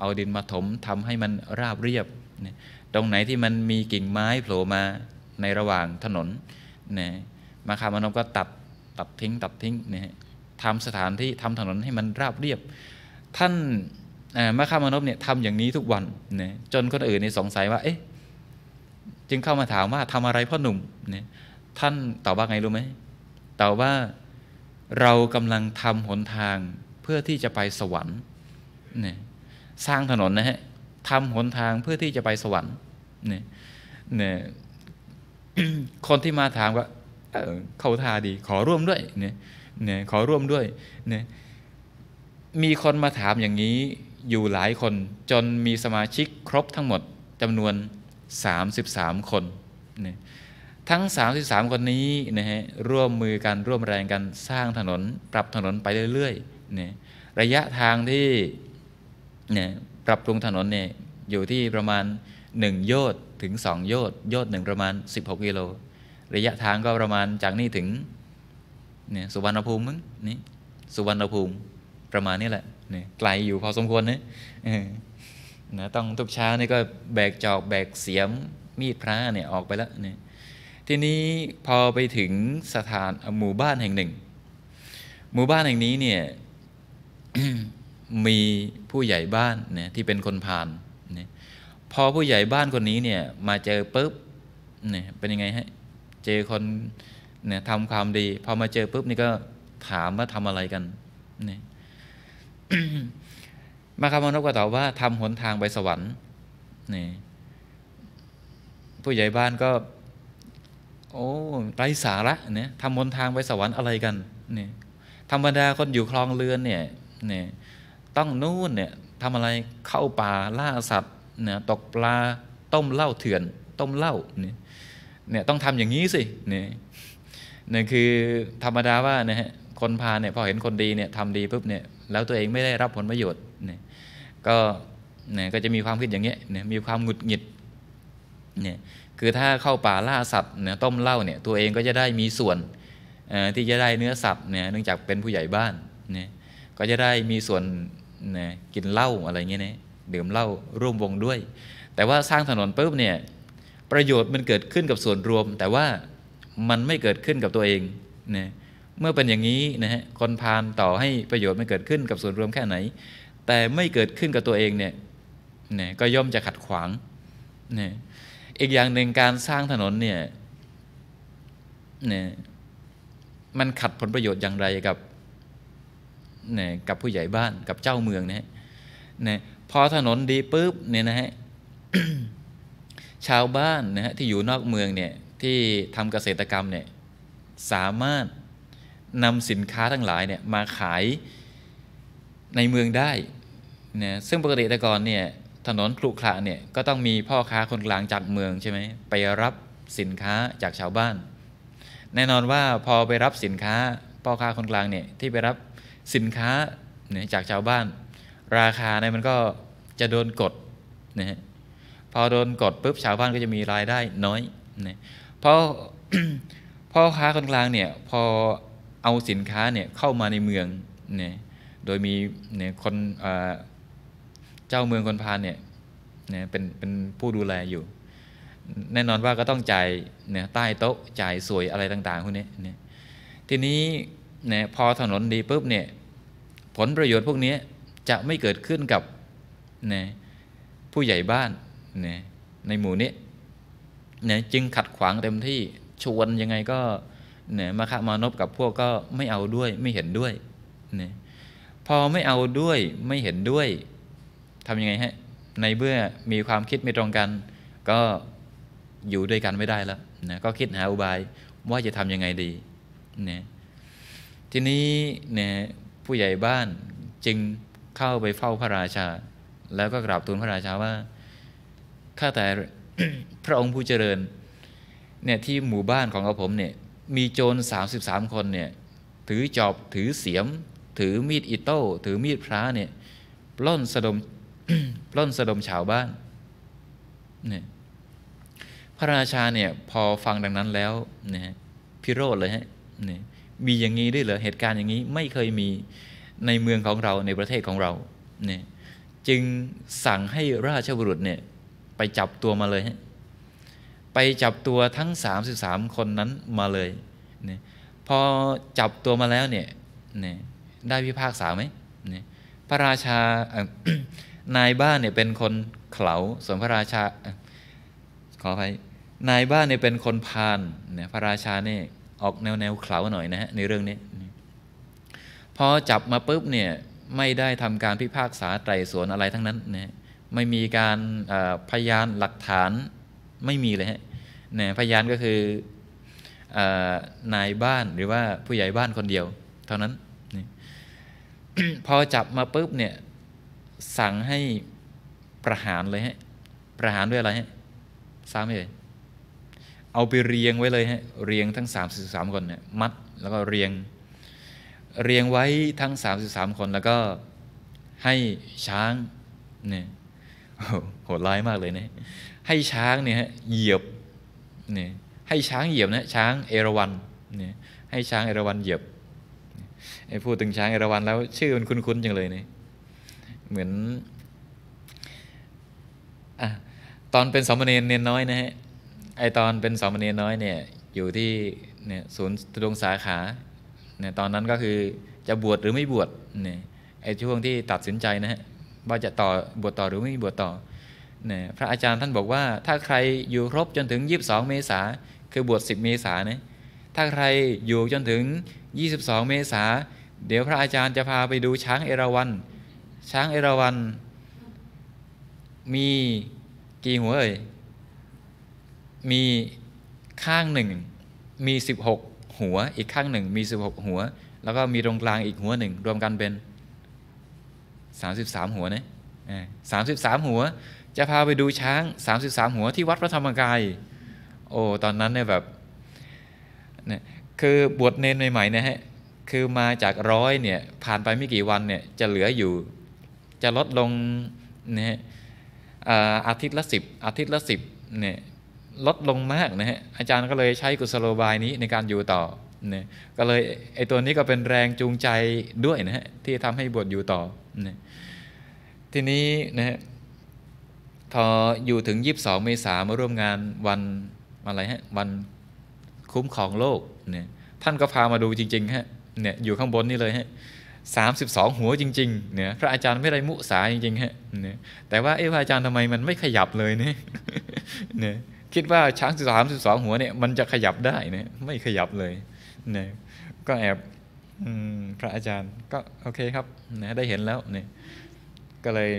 เอาดินมาถมทำให้มันราบเรียบนี่ตรงไหนที่มันมีกิ่งไม้โผล่มาในระหว่างถนนนี่มาคามนบก็ตัดตัดทิ้ง ตัดทิ้งนี่ทำสถานที่ทำถนนให้มันราบเรียบ ท่านม่ข้ามนพเนี่ยทำอย่างนี้ทุกวันนีจนคนอื่นในสงสัยว่า เอ๊ะจึงเข้ามาถามว่าทำอะไรพ่อหนุ่มเนี่ยท่านตอบว่าไงรู้ไหมตอบว่าเรากำลังทำหนทาง เพื่อที่จะไปสวรรค์เนี่ยสร้างถนนนะฮะทำหนทางเพื่อที่จะไปสวรรค์เนี่ยเนี่ยคนที่มาถามว่าเขาทาดี ขอร่วมด้วย เนี่ย เนี่ยขอร่วมด้วยเนี่ยมีคนมาถามอย่างนี้อยู่หลายคนจนมีสมาชิกครบทั้งหมดจำนวน 33 คนนะทั้ง33คนนี้นะฮะร่วมมือกันร่วมแรงกันสร้างถนนปรับถนนไปเรื่อยๆนะระยะทางที่เนี่ยปรับปรุงถนนเนี่ยอยู่ที่ประมาณ 1 โยชน์ถึง 2 โยชน์โยชน์หนึ่งประมาณ 16กิโลระยะทางก็ประมาณจากนี่ถึงเนี่ยสุวรรณภูมิม้งนี่สุวรรณภูมิประมาณนี้แหละนไกลอยู่พอสมควรนะนะต้องทุกเช้านี่ก็แบกจอกแบกเสียม มีดพระเนี่ยออกไปแล้วเนี่ยทีนี้พอไปถึงสถานหมู่บ้านแห่งหนึ่ง หมู่บ้านแห่งนี้เนี่ย มีผู้ใหญ่บ้านเนี่ยที่เป็นคนพานเนี่ยพอผู้ใหญ่บ้านคนนี้เนี่ย มาเจอปุ๊บเนี่ยเป็นยังไงฮะเจอคนเนี่ยทำความดี พอมาเจอปุ๊บนี่ก็ถามว่าทำอะไรกันเนี่ยมาคามานพก็ตอบว่า ทำหนทางไปสวรรค์นี่ ผู้ใหญ่บ้านก็ โอ้ไรสาระเนี่ยทำหนทางไปสวรรค์อะไรกันเนี่ยธรรมดาคนอยู่คลองเรือนเนี่ยเนี่ยต้อง นู่นเนี่ยทำอะไรเข้าป่าล่าสัตว์เนี่ยตก ปลาต้มเหล้าเถื่อน ต้มเหล้าเนี่ยเนี่ยต้องทำอย่างนี้สิเนี่ยนี่คือธรรมดา ว่านะฮะคนพาเนี่ยพอเห็นคนดีเนี่ยทำดีปุ๊บเนี่ยแล้วตัวเองไม่ได้รับผลประโยชน์เนี่ยก็เนี่ยก็จะมีความคิดอย่างเงี้ยเนี่ยมีความหงุดหงิดเนี่ยคือถ้าเข้าป่าล่าสัตว์เนี่ยต้มเหล้าเนี่ย ตัวเองก็จะได้มีส่วนที่จะได้เนื้อสัตว์เนี่ยเนื่องจากเป็นผู้ใหญ่บ้านเนี่ยก็จะได้มีส่วนเนี่ยกินเหล้าอะไรเงี้ยเนี่ยดื่มเหล้าร่วมวงด้วย แต่ว่าสร้างถนนปุ๊บเนี่ยประโยชน์มันเกิดขึ้นกับส่วนรวม แต่ว่ามันไม่เกิดขึ้นกับตัวเองเนี่ยเมื่อเป็นอย่างนี้นะฮะ คนพานต่อให้ประโยชน์ไม่เกิดขึ้นกับส่วนรวมแค่ไหน แต่ไม่เกิดขึ้นกับตัวเองเนี่ย นี่ก็ย่อมจะขัดขวางนี่ อีกอย่างหนึ่งการสร้างถนนเนี่ย นี่ มันขัดผลประโยชน์อย่างไรกับ นี่กับผู้ใหญ่บ้านกับเจ้าเมืองนะฮะนี่พอถนนดีปุ๊บเนี่ยนะฮะ ชาวบ้านนะฮะที่อยู่นอกเมืองเนี่ย ที่ทำเกษตรกรรม เนี่ย สามารถนำสินค้าทั้งหลายเนี่ยมาขายในเมืองได้นะซึ่งปกติแต่ก่อนเนี่ยถนนคลุขระเนี่ยก็ต้องมีพ่อค้าคนกลางจากเมืองใช่ไหมไปรับสินค้าจากชาวบ้าน แน่นอนว่าพอไปรับสินค้าพ่อค้าคนกลางเนี่ยที่ไปรับสินค้าเนี่ยจากชาวบ้าน ราคาเนี่ยมันก็จะโดนกดนะฮะพอโดนกดปุ๊บชาวบ้านก็จะมีรายได้น้อยนะพราะพ่อค้าคนกลางเนี่ยพอเอาสินค้าเนี่ยเข้ามาในเมืองเนี่ยโดยมีเนี่ยคนเจ้าเมืองคนพาลเนี่ยเนี่ยเป็นเป็นผู้ดูแลอยู่ แน่นอนว่าก็ต้องจ่ายเนี่ยใต้โต๊ะ จ่ายสวยอะไรต่างๆพวกนี้เนี่ยทีนี้เนี่ยพอถนนดีปุ๊บเนี่ยผลประโยชน์พวกนี้จะไม่เกิดขึ้นกับเนี่ยผู้ใหญ่บ้านเนี่ยในหมู่นี้เนี่ยจึงขัดขวางเต็มที่ชวนยังไงก็เนี่ยมาคะมานพกับพวกก็ไม่เอาด้วย ไม่เห็นด้วยเนี่ยพอไม่เอาด้วยไม่เห็นด้วยทำยังไงฮะในเมื่อมีความคิดไม่ตรงกัน ก็อยู่ด้วยกันไม่ได้แล้วนะก็คิดหาอุบายว่าจะทำยังไงดีเนี่ยทีนี้เนี่ยผู้ใหญ่บ้านจึงเข้าไปเฝ้าพระราชา แล้วก็กราบทูลพระราชาว่า ข้าแต่พระองค์ผู้เจริญเนี่ยที่หมู่บ้านของเราผมเนี่ยมีโจร33 คนเนี่ย ถือจอบถือเสียม ถือมีดอิโต้ ถือมีดพระเนี่ยปล้นสะดม ปล้นสะดมชาวบ้านเนี่ยพระราชาเนี่ยพอฟังดังนั้นแล้วเนี่ยพิโรธเลยฮะเนี่ยมีอย่างนี้ด้วยเหรอเหตุการณ์อย่างนี้ไม่เคยมีในเมืองของเราในประเทศของเราเนี่ยจึงสั่งให้ราชบุรุษเนี่ย ไปจับตัวมาเลยฮะไปจับตัวทั้ง 33คนนั้นมาเลยเนี่ยพอจับตัวมาแล้วเนี่ยเนี่ยได้พิพากษาไหมเนี่ยพระราชานายบ้านเนี่ยเป็นคนเขาส่วนพระราชา ขออภัยนายบ้านเนี่ยเป็นคนพานเนี่ยพระราชาเนี่ยออกแนวแนวเขาหน่อยนะฮะในเรื่องนี้พอจับมาปุ๊บเนี่ยไม่ได้ทำการพิพากษาไตรสวนอะไรทั้งนั้นนะไม่มีการพยานหลักฐานไม่มีเลยฮะนี่ยพยานก็คือนายบ้านหรือว่าผู้ใหญ่บ้านคนเดียว เท่านั้น พอจับมา ปุ๊บเนี่ยสั่งให้ประหารเลยฮะประหารด้วยอะไรฮะซ้ำเลยเอาไปเรียงไว้เลยฮะเรียงทั้ง33 คนเนี่ยมัด แล้วก็เรียง เรียงไว้ทั้ง 33 คน แล้วก็ให้ช้างเนี่ยโหดร้ายมากเลยนะให้ช้างเนี่ยฮะเหยียบนี่ให้ช้างเหยียบนะช้างเอราวันนี่ให้ช้างเอราวันเหยียบไอ้พูดถึงช้างเอราวันแล้วชื่อมันคุ้นๆจังเลยเนี่ยเหมือนอตอนเป็นสามเณรเนียนน้อยนะฮะไอตอนเป็นสามเณรน้อยเนี่ยอยู่ที่เนี่ยศูนย์ดวงสาขาเนี่ยตอนนั้นก็คือจะบวชหรือไม่บวชเนี่ยไอช่วงที่ตัดสินใจนะฮะว่าจะต่อบวชต่อหรือไม่บวชต่อนีพระอาจารย์ท่านบอกว่า ถ้าใครอยู่ครบจนถึง 22 เมษาคือบวช 10 เมษานีถ้าใครอยู่จนถึง 22 เมษา เดี๋ยวพระอาจารย์จะพาไปดูช้างเอราวัณช้างเอราวัณมีกี่หัวเอ่ยมีข้างหนึ่ง มี 16 หัวอีกข้างหนึ่ง มี 16 หัว แล้วก็มีตรงกลางอีกหัวหนึ่ง รวมกันเป็น33 หัวนะสามสิบสามหัวจะพาไปดูช้าง 33 หัวที่วัดพระธรรมกาย โอ้ตอนนั้น เนี่ยแบบเนี่ย คือบวชเนนใหม่ๆนะฮะคือมาจากร้อยเนี่ย ผ่านไปไม่กี่วันเนี่ย จะเหลืออยู่ จะลดลงนะฮะอาทิตย์ละสิบ อาทิตย์ละสิบเนี่ยลดลงมากนะฮะ อาจารย์ก็เลยใช้กุศโลบายนี้ในการอยู่ต่อเนี่ยก็เลยไอตัวนี้ก็เป็นแรงจูงใจด้วยนะฮะ ที่ทำให้บวชอยู่ต่อเนี่ยทีนี้นะฮะพออยู่ถึง22เมษามาร่วมงานวันอะไรฮะ วันคุ้มของโลก เนี่ย ท่านก็พามาดูจริง ๆ ฮะ เนี่ยอยู่ข้างบนนี่เลยฮะสามสิบสองหัวจริงๆเนี่ย พระอาจารย์ไม่ได้มุสาจริงๆฮะเนี่ยแต่ว่าเอ๊ะพระอาจารย์ทำไมมันไม่ขยับเลยเนี่ยเนี่ยคิดว่าช้างสามสิบสองหัวเนี่ยมันจะขยับได้เนี่ย ไม่ขยับเลย เนี่ย ก็แอบพระอาจารย์ก็โอเคครับนะได้เห็นแล้วเนี่ยก็เลย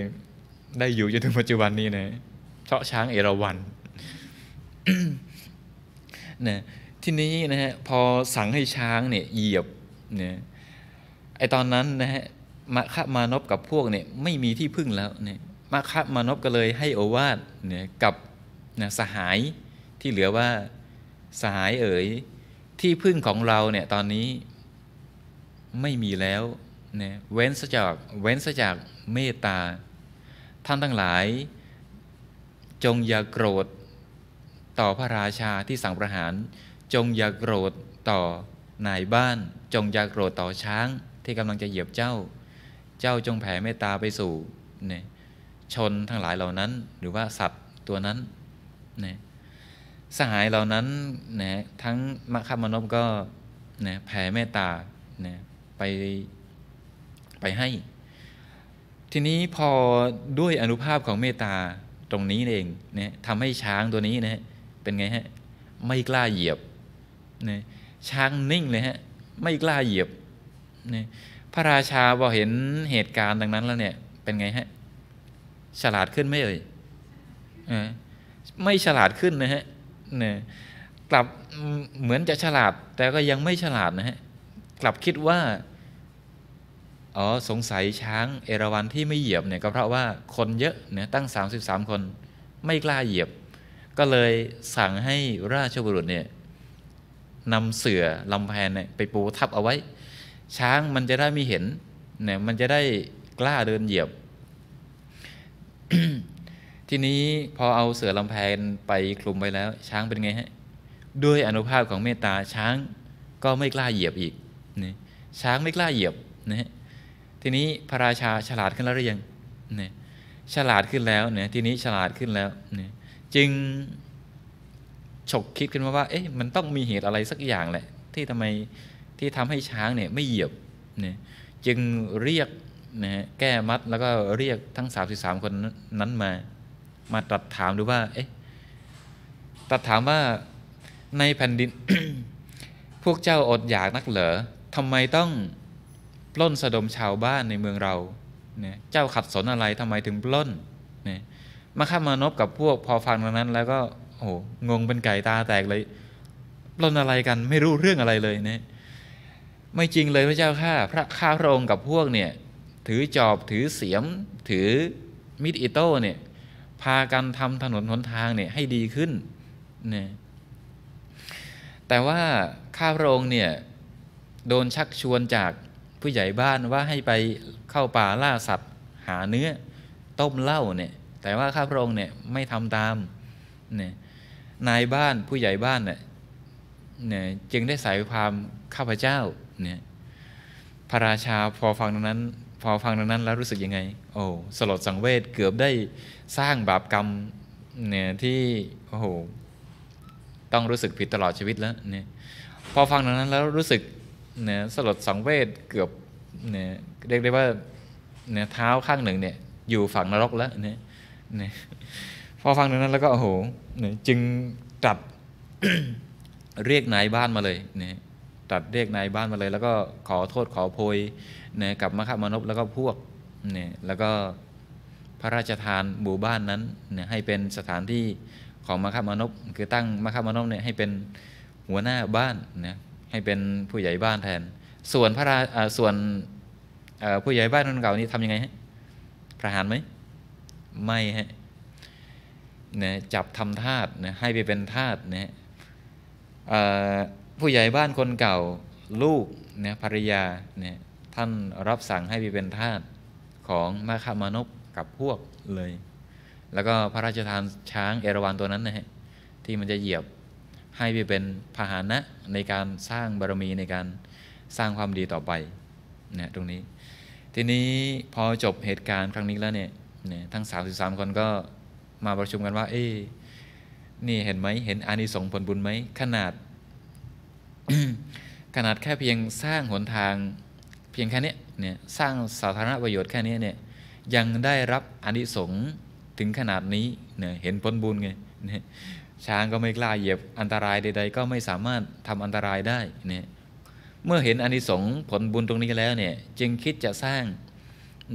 ได้อยู่จนถึงปัจจุบันนี้นะเชาะช้างเอราวันนะทีนี้นะฮะพอสั่งให้ช้างเนี่ย เหยียบเนี่ยไอตอนนั้นนะฮะมะคะมานพกับพวกเนี่ย ไม่มีที่พึ่งแล้ว เนี่ยมะคะมานพก็เลยให้โอวาสเนี่ยกับนะสหายที่เหลือว่า สหายเอ๋ย ที่พึ่งของเราเนี่ย ตอนนี้ไม่มีแล้วเนี่ยเว้นซะจาก เว้นซะจากเมตตาท่านทั้งหลายจงอย่าโกรธต่อพระราชาที่สั่งประหาร จงอย่าโกรธต่อนายบ้าน จงอย่าโกรธต่อช้างที่กำลังจะเหยียบเจ้าเจ้าจงแผ่เมตตาไปสู่เนี่ยชนทั้งหลายเหล่านั้น หรือว่าสัตว์ตัวนั้นเนี่ยสหายเหล่านั้นนะทั้งมคมนพก็นะแผ่เมตตานะไปไปให้ทีนี้พอด้วยอนุภาพของเมตตาตรงนี้เองเนี่ยทำให้ช้างตัวนี้นะฮะเป็นไงฮะไม่กล้าเหยียบนะช้างนิ่งเลยฮะ ไม่กล้าเหยียบนะพระราชาพอเห็นเหตุการณ์ดังนั้น แล้ว เนี่ย เป็นไงฮะฉลาดขึ้นไม่เอ่ยไม่ฉลาดขึ้นนะฮะเนี่ยกลับเหมือนจะฉลาด แต่ก็ยังไม่ฉลาดนะฮะกลับคิดว่าอ๋อสงสัยช้างเอราวัณที่ไม่เหยียบเนี่ยก็เพราะว่าคนเยอะเนี่ยตั้ง 33 คนไม่กล้าเหยียบ ก็เลยสั่งให้ราชบุรุษเนี่ยนำเสือลำแพนเนี่ยไปปูทับเอาไว้ ช้างมันจะได้ไม่เห็นเนี่ยมันจะได้กล้าเดินเหยียบ ทีนี้พอเอาเสือลำแพนไปคลุมไปแล้ว ช้างเป็นไงฮะด้วยอนุภาพของเมตตาช้างก็ไม่กล้าเหยียบอีกนี่ช้างไม่กล้าเหยียบนะฮะทีนี้พระราชาฉลาดขึ้นแล้วหรือยังเนี่ยฉลาดขึ้นแล้วเนี่ย ทีนี้ฉลาดขึ้นแล้วเนี่ย จึงฉกคิดขึ้นมาว่า เอ๊ะ มันต้องมีเหตุอะไร สักอย่างแหละ ที่ทำไมที่ทำให้ช้างเนี่ยไม่เหยียบ เนี่ย จึงเรียกนะฮะแก้มัดแล้วก็เรียกทั้งสสสามามคนนั้นมา มาตรัสถาม ดูว่า เอ๊ะ ตรัสถาม ว่าในแผ่นดิน พวกเจ้าอดอยากนักเหรอทำไมต้องล้นสะดมชาวบ้านในเมืองเราเนี่ย เจ้าขัดสนอะไรทำไมถึงปล้นเนี่ยมาข้ามานบกับพวกพอฟังดังนั้นแล้วก็โโหงงเป็นไก่ตาแตกเลย ปล้นอะไรกัน ไม่รู้เรื่องอะไรเลยเนี่ยไม่จริงเลยพระเจ้าข้าพระข้าพระองค์กับพวกเนี่ยถือจอบถือเสียม ถือมิดอิโต้เนี่ย พากันทำถนนหนทางเนี่ยให้ดีขึ้นเนี่ย แต่ว่าข้าพระองค์เนี่ยโดนชักชวนจากผู้ใหญ่บ้านว่าให้ไปเข้าป่าล่าสัตว์ หาเนื้อต้มเหล้าเนี่ย แต่ว่าข้าพระองค์เนี่ยไม่ทำตามเนี่ยนายบ้านผู้ใหญ่บ้านเนี่ยเนี่ยจึงได้ใส่ความข้าพเจ้าเนี่ยพระราชาพอฟังดังนั้น พอฟังดังนั้นแล้วรู้สึกยังไงโอ้ สลดสังเวชเกือบได้สร้างบาปกรรมเนี่ยที่โอ้โห ต้องรู้สึกผิดตลอดชีวิตแล้วเนี่ยพอฟังดังนั้น แล้วรู้สึกเนี่ยสลดสังเวชเกือบ เนี่ยเรียกได้ว่า เนี่ยเท้าข้างหนึ่งเนี่ยอยู่ฝั่งนรกแล้ว เนี่ยเนี่ยพอฟังดังนั้นแล้วก็โอ้โห เนี่ยจึงตัดเรียกนายบ้านมาเลย เนี่ยตัดเรียกนายบ้านมาเลย แล้วก็ขอโทษขอโพยเนี่ยกับมขมนพแล้วก็พวก เนี่ยแล้วก็พระราชทานหมู่บ้านนั้น เนี่ยให้เป็นสถานที่ของมขมนพคือตั้งมขมนพเนี่ยให้เป็นหัวหน้าบ้าน เนี่ยให้เป็นผู้ใหญ่บ้านแทน ส่วนพระราส่วนผู้ใหญ่บ้านคนเก่านี่ทำยังไงฮะประหารไหม ไม่ฮะนยจับทำทาสนยให้ไปเป็นทาสนยผู้ใหญ่บ้านคนเก่า ลูกนยภรรยาเนี่ยท่านรับสั่งให้ไปเป็นทาสของมาคามานพกับพวกเลย แล้วก็พระราชทานช้างเอราวัณตัวนั้นนะฮะที่มันจะเหยียบให้ไปเป็นพาหนะในการสร้างบารมีในการสร้างความดีต่อไปนะตรงนี้ ทีนี้พอจบเหตุการณ์ครั้งนี้แล้วเนี่ยทั้ง33คนก็มาประชุมกันว่าเอ๊นี่เห็นไหมเห็นอานิสงส์ผลบุญไหมขนาด ขนาดแค่เพียงสร้างหนทาง เพียงแค่นี้เนี่ยสร้างสาธารณประโยชน์แค่นี้เนี่ยยังได้รับอานิสงส์ถึงขนาดนี้เนี่ยเห็นผลบุญไงช้างก็ไม่กล้าเหยียบอันตรายใดๆ ก็ไม่สามารถทำอันตรายได้เนี่ยเมื่อเห็นอานิสงส์ผลบุญตรงนี้แล้วเนี่ย จึงคิดจะสร้าง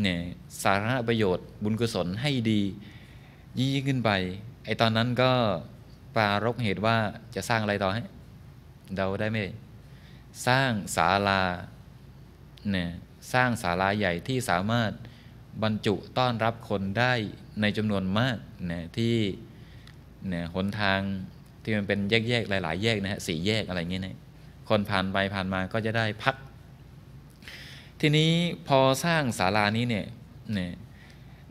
เนี่ย สาระประโยชน์บุญกุศลให้ดียิ่งขึ้นไปไอตอนนั้นก็ปารกเหตุว่าจะสร้างอะไรต่อให้เดาได้ไหมสร้างศาลาเนี่ยสร้างศาลาใหญ่ที่สามารถบรรจุต้อนรับคนได้ในจำนวนมากเนี่ยที่เนี่ย หนทางที่มันเป็นแยกๆหลายๆแยกนะฮะสี่แยกอะไรเงี้ยนะคนผ่านไปผ่านมาก็จะได้พัก ทีนี้พอสร้างศาลานี้เนี่ยเนี่ย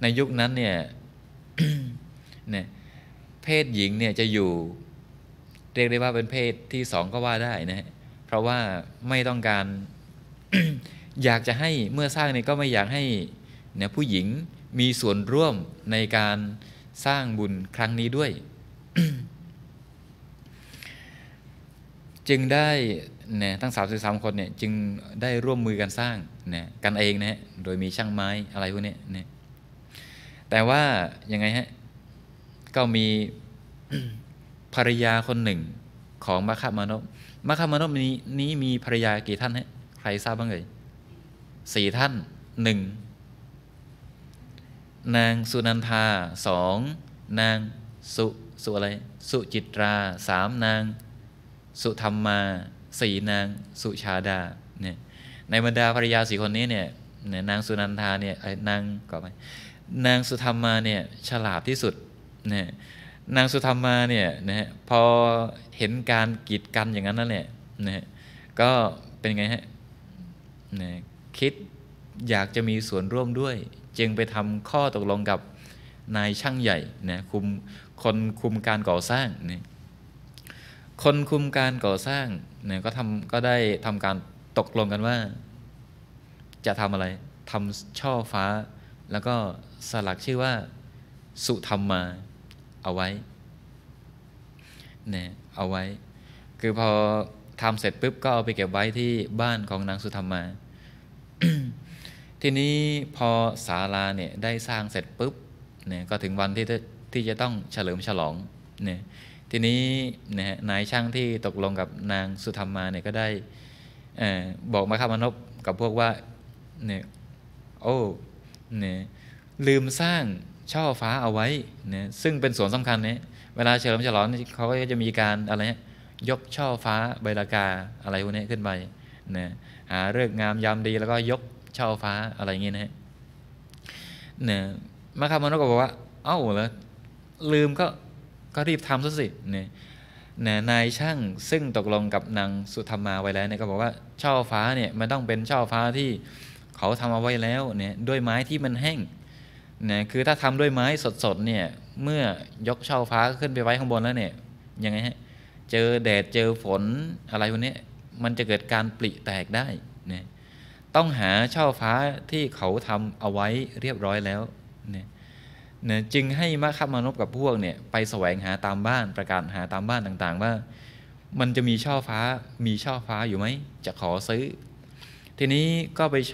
ในยุคนั้นเนี่ย เนี่ย เพศหญิงเนี่ยจะอยู่ เรียกได้ว่าเป็นเพศที่สองก็ว่าได้นะฮะ เพราะว่าไม่ต้องการ อยากจะให้เมื่อสร้างเนี่ยก็ไม่อยากให้เนี่ยผู้หญิงมีส่วนร่วมในการสร้างบุญครั้งนี้ด้วยจึงได้เนี่ยทั้งสามสิบสามคนเนี่ย จึงได้ร่วมมือกันสร้างเนี่ยกันเองนะฮะโดยมีช่างไม้อะไรพวกนี้เนี่ย แต่ว่า ยังไงฮะ ก็มีภรรยาคนหนึ่ง ของมัคคามานพมัคคามานพนี้นี้ มีภรรยากี่ท่านฮะ ใครทราบบ้างเลยสี่ท่านหนึ่ง นางสุนันทาสอง นางสุสุอะไร สุจิตราสามนาง สุธรรมาสี่นาง สุชาดาเนี่ย ในบรรดาภรรยาสี่คนนี้เนี่ยนางสุนันทาเนี่ยนางก่อไปนางสุธรรมาเนี่ยฉลาดที่สุดเนี่ยนางสุธรรมาเนี่ยนะฮะพอเห็นการกีดกันอย่างนั้นนั่นแหละนะฮะก็เป็นไงฮะนะคิดอยากจะมีส่วนร่วมด้วย จึงไปทำข้อตกลงกับ นายช่างใหญ่นะคุมคนคุมการก่อสร้างนี่คนคุมการก่อสร้างเนี่ยก็ทำก็ได้ทำการตกลงกันว่า จะทำอะไรทำช่อฟ้า แล้วก็สลักชื่อว่า สุธรรมมา เอาไว้เนี่ยเอาไว้ คือพอทำเสร็จปุ๊บก็เอาไปเก็บไว้ที่บ้านของนางสุธรรมมา ทีนี้พอศาลาเนี่ยได้สร้างเสร็จปุ๊บเนี่ยก็ถึงวันที่จะที่จะต้องเฉลิมฉลองเนี่ยทีนี้นะฮะนายช่างที่ตกลงกับนางสุธรรมมาเนี่ยก็ได้อบอกมาข้ามนพกับพวกว่าเนี่ยโอ้เนี่ยลืมสร้างช่อฟ้าเอาไว้เนี่ยซึ่งเป็นส่วนสำคัญเนี่ยเวลาเฉลิมฉลองเขาก็จะมีการอะไรเนี่ยยกช่อฟ้า ใบลากาอะไรพวกนี้ขึ้นไปนะหาเรื่องงามยามดีแล้วก็ยกช่อฟ้าอะไรอย่างเงี้ยนะฮะเนี่ยมาคามนก็บอกว่าเอ้าเหรอลืมก็ก็รีบทำซะสิเนี่ยนนายช่างซึ่งตกลงกับนางสุธรรมาไว้แล้วเนี่ยก็บอกว่าช่อฟ้าเนี่ยมันต้องเป็นช่อฟ้าที่เขาทำเอาไว้แล้วเนี่ยด้วยไม้ที่มันแห้งนยคือถ้าทำด้วยไม้สดๆเนี่ยเมื่อยกช่อฟ้าขึ้นไปไว้ข้างบนแล้วเนี่ยยังไงฮะเจอแดดเจอฝนอะไรพวกนี้ มันจะเกิดการปริแตกได้เนี่ยต้องหาช่อฟ้าที่เขาทำเอาไว้เรียบร้อยแล้วเนี่ยนะจึงให้มะคับมานพกับพวกเนี่ยไปแสวงหาตามบ้านประกาศหาตามบ้านต่าง ๆ ว่า มันจะมีช่อฟ้ามีช่อฟ้าอยู่ไหมจะขอซื้อ ทีนี้ก็ไปเช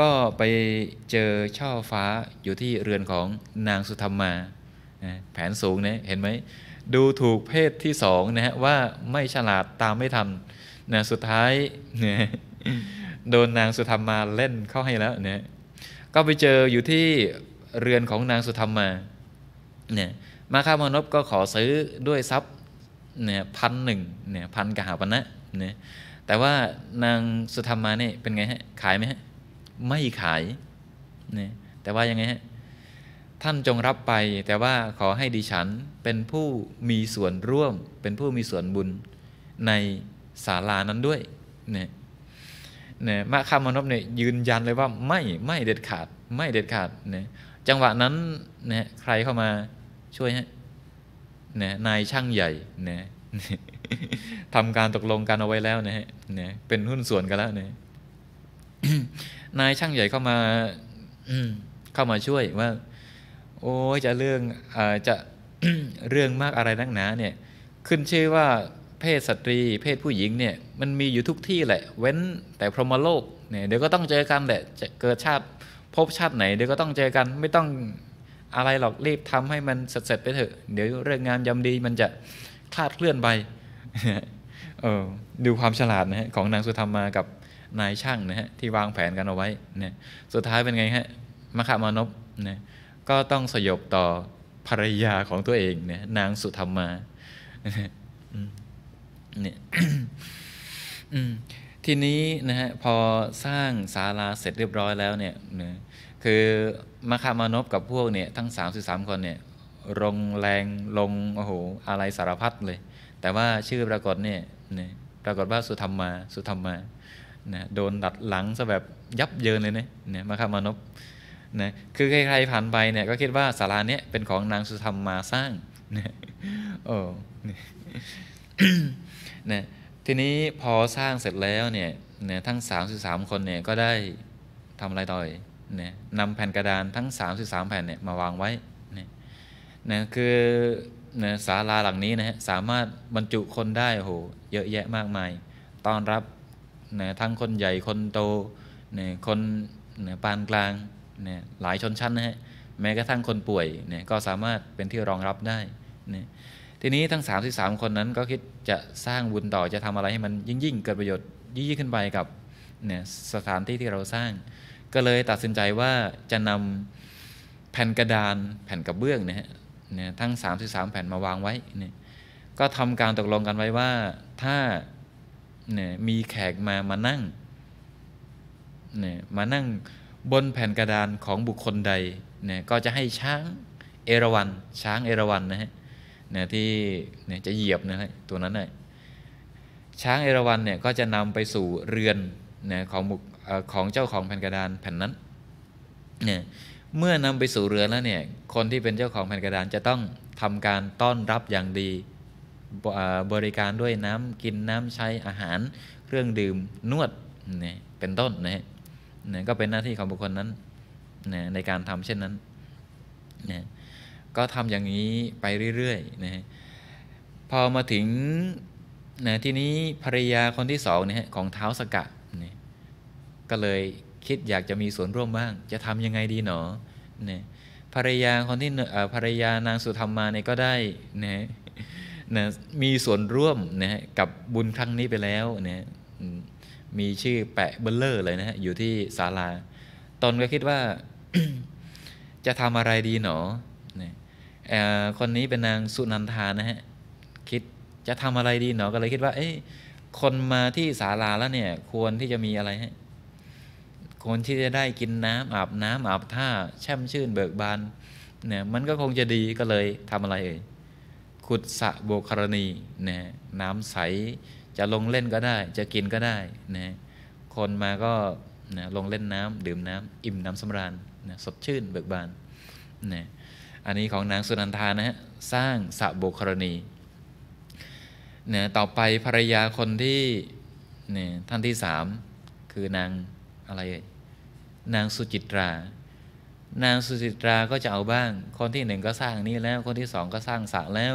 ก็ไปเจอช่อฟ้าอยู่ที่เรือนของนางสุธรรมาแผนสูงเนี่ยเห็นไหมดูถูกเพศที่สองนะฮะว่าไม่ฉลาดตามไม่ทันนะสุดท้ายเนี่ยโดนนางสุธรรมาเล่นเข้าให้แล้วเนี่ยก็ไปเจออยู่ที่เรือนของนางสุธรรมมา เนี่ยมาคามานพก็ขอ ซื้อด้วยทรัพย์เนี่ยพันหนึ่งเนี่ยพันกหาปณะนะเนี่ย แต่ว่านางสุธรรมมาเนี่ยเป็นไงฮะขายไหมฮะไม่ขายเนี่ยแต่ว่ายังไงฮะท่านจงรับไปแต่ว่าขอให้ดิฉันเป็นผู้มีส่วนร่วม เป็นผู้มีส่วนบุญในศาลานั้นด้วยเนี่ยเนี่ยมาคามนพเนี่ยยืนยันเลยว่าไม่ไม่เด็ดขาด ไม่เด็ดขาดเนี่ยจังหวะนั้นนะใครเข้ามาช่วยฮะนะนายช่างใหญ่นะทำการตกลงกันเอาไว้แล้วนะฮะนะเป็นหุ้นส่วนกันแล้วนะนายช่างใหญ่เข้ามาเข้ามาช่วยว่า โอ้จะเรื่องอจะเรื่องมากอะไรนักหนาเนี่ย ขึ้นชื่อว่าเพศสตรี เพศผู้หญิงเนี่ย มันมี อยู่ทุกที่แหละ เว้นแต่พรหมโลกเนี่ยเดี๋ยวก็ต้องเจอกันแหละ จะเกิดชาติพบชาติไหนเดี๋ยวก็ต้องเจอกัน ไม่ต้องอะไรหรอกรีบทำให้มันเสร็จไปเถอะเดี๋ยวเรื่องงานยำดีมันจะคลาดเคลื่อนไปเออดูความฉลาดนะฮะของนางสุธรรมากับนายช่างนะฮะที่วางแผนกันเอาไว้เนี่ย สุดท้ายเป็นไง ฮะมขามานพเนี่ย ก็ต้องสยบต่อภรรยาของตัวเองเนี่ย นางสุธรรมาเนี่ยทีนี้นะฮะพอสร้างศาลาเสร็จเรียบร้อยแล้วเนี่ยนคือมาคามานพกับพวกเนี่ยทั้ง 33คนเนี่ยลงแรงลงโอ้โหอะไรสารพัดเลย แต่ว่าชื่อปรากฏเนี่ยนปรากฏว่าสุธรรมมา สุธรรมมานะโดนดัดหลังซะแบบยับเยินเลยนะนะมาคามานพนะคือ ใครๆผ่านไปเนี่ยก็คิดว่าศาลาเนี้ยเป็นของนางสุธรรมมาสร้างนะโอ้นะทีนี้พอสร้างเสร็จแล้วเนี่ยเนี่ยทั้ง 33 คนเนี่ยก็ได้ทำอะไรต่อยเนี่ยนำแผ่นกระดานทั้ง 33 แผ่นเนี่ยมาวางไว้เนี่ยนะคือเนี่ยศาลาหลังนี้นะฮะสามารถบรรจุคนได้โหเยอะแยะมากมายต้อนรับเนี่ยทั้งคนใหญ่คนโตเนี่ยคนเนี่ยปานกลางเนี่ยหลายชนชั้นนะฮะแม้กระทั่งคนป่วยเนี่ยก็สามารถเป็นที่รองรับได้เนี่ยทีนี้ทั้ง 33 คนนั้นก็คิดจะสร้างบุญต่อจะทำอะไรให้มันยิ่งยิ่งเกิดประโยชน์ยิ่งขึ้นไปกับเนี่ยสถานที่ที่เราสร้าง ก็เลยตัดสินใจว่าจะนำแผ่นกระดานแผ่นกระเบื้องนะฮะเนี่ยทั้ง 33 แผ่นมาวางไว้เนี่ยก็ทำการตกลงกันไว้ว่าถ้าเนี่ยมีแขกมามานั่งเนี่ยมานั่งบนแผ่นกระดานของบุคคลใดเนี่ยก็จะให้ช้างเอราวันช้างเอราวันนะฮะนี่ยที่เนี่ยจะเหยียบนะฮะตัวนั้นนยช้างเอราวัณเนี่ยก็จะนำไปสู่เรือนนยของของเจ้าของแผ่นกระดานแผ่นนั้นเนี่ยเมื่อนำไปสู่เรือนแล้วเนี่ยคนที่เป็นเจ้าของแผ่นกระดานจะต้องทำการต้อนรับอย่างดี บริการด้วยน้ำกินน้ำใช้อาหารเครื่องดื่มนวดเนี่ยเป็นต้นนะฮะเนี่ยก็เป็นหน้าที่ของบุคคลนั้นนในการทำเช่นนั้น เนี่ยก็ทำอย่างนี้ไปเรื่อย ๆนะฮะพอมาถึงนะที นี้ภรรยาคนที่สองเนี่ย ของเท้าสกะเนี่ยก็เลยคิดอยากจะมีส่วนร่วมบ้าง จะทำยังไงดี หนอเนี่ยภรรยาคน ที่ภรรยานางสุธรรมมาเนี่ยก็ได้นะนะมีส่วนร่วมนะกับบุญครั้ง นี้ไปแล้ว นะมีชื่อแปะเบลเลอร์ เลยนะฮะอยู่ที่ศาลาตนก็คิดว่า จะทำอะไรดีหนอคนนี้เป็นนางสุนันทานะฮะ คิดจะทำอะไรดี หนอ ก็เลยคิดว่าเอ้คนมาที่ศาลาแล้วเนี่ย ควรที่จะมีอะไรฮะควรที่จะได้กินน้ำอาบน้ำอาบท่าแช่มชื่น เบิกบานเนี่ยมันก็คงจะดีก็เลยทำอะไรเอ่ยขุดสะโบคารณีนะน้ำใสจะลงเล่นก็ได้ จะกินก็ได้นะคนมาก็นะลงเล่นน้ำดื่มน้ำอิ่มน้ำสำราญนะสดชื่นเบิกบานนะอันนี้ของนางสุนันทานะฮะสร้างสะโบครณีเนี่ยต่อไปภรรยาคนที่เนี่ยท่านที่สามคือนางอะไรนางสุจิตรา นางสุจิตราก็จะเอาบ้าง คนที่หนึ่งก็สร้างนี่แล้ว คนที่สองก็สร้างสระแล้ว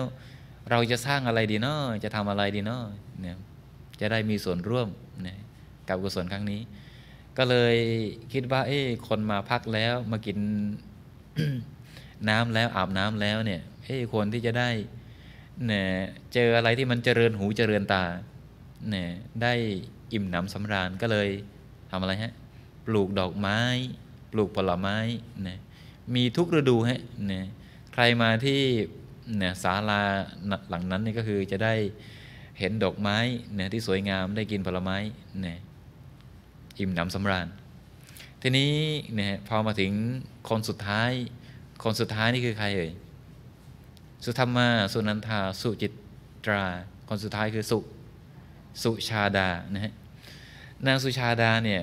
เราจะสร้างอะไรดีเนาะจะทำอะไรดีเนาะเนี่ยจะได้มีส่วนร่วมเนี่ยกับกุศลครั้งนี้ ก็เลยคิดว่าเอ้คนมาพักแล้วมากินน้ำแล้วอาบน้ำแล้วเนี่ยเฮ้คนที่จะได้เนี่ยเจออะไรที่มันเจริญหูเจริญตาเนี่ยได้อิ่มหนำสำราญก็เลยทำอะไรฮะปลูกดอกไม้ ปลูกผลไม้นะมีทุกฤดูฮะเนี่ยใครมาที่เนี่ยศาลาหลังนั้นนี่ก็คือจะได้เห็นดอกไม้เนี่ยที่สวยงามได้กินผลไม้เนี่ยอิ่มหนำสำราญ ทีนี้เนี่ยพอมาถึงคนสุดท้ายคนสุดท้ายนี่คือใครเอ่ยสุธรรมา สุนันทา สุจิตรา คนสุดท้ายคือสุ สุชาดา นะฮะ นางสุชาดาเนี่ย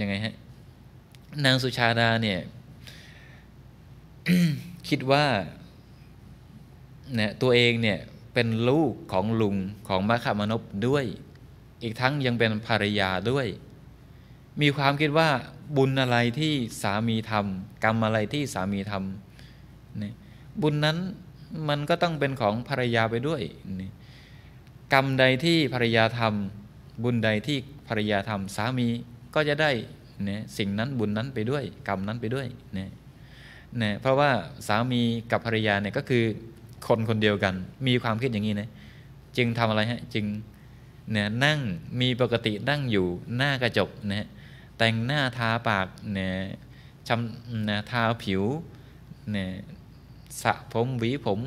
ยังไงฮะ นางสุชาดา เนี่ย คิดว่าเนี่ยตัวเองเนี่ยเป็นลูกของลุงของมคคามนพด้วย อีกทั้งยังเป็นภรรยาด้วยมีความคิดว่าบุญอะไรที่สามีทำกรรมอะไรที่สามีทำนี่บุญนั้นมันก็ต้องเป็นของภรรยาไปด้วยนี่กรรมใดที่ภรรยาทำบุญใดที่ภรรยาทำสามีก็จะได้นี่สิ่งนั้นบุญนั้นไปด้วย กรรมนั้นไปด้วยนี่นี่เพราะว่าสามีกับภรรยาเนี่ยก็คือคนคนเดียวกัน มีความคิดอย่างนี้นะจึงทำอะไรฮะจึงเนี่ยนั่งมีปกตินั่งอยู่หน้ากระจกนะฮะแต่งหน้าทาปากเนี่ยชำนะทาผิวเนี่ยสระผมหวีผม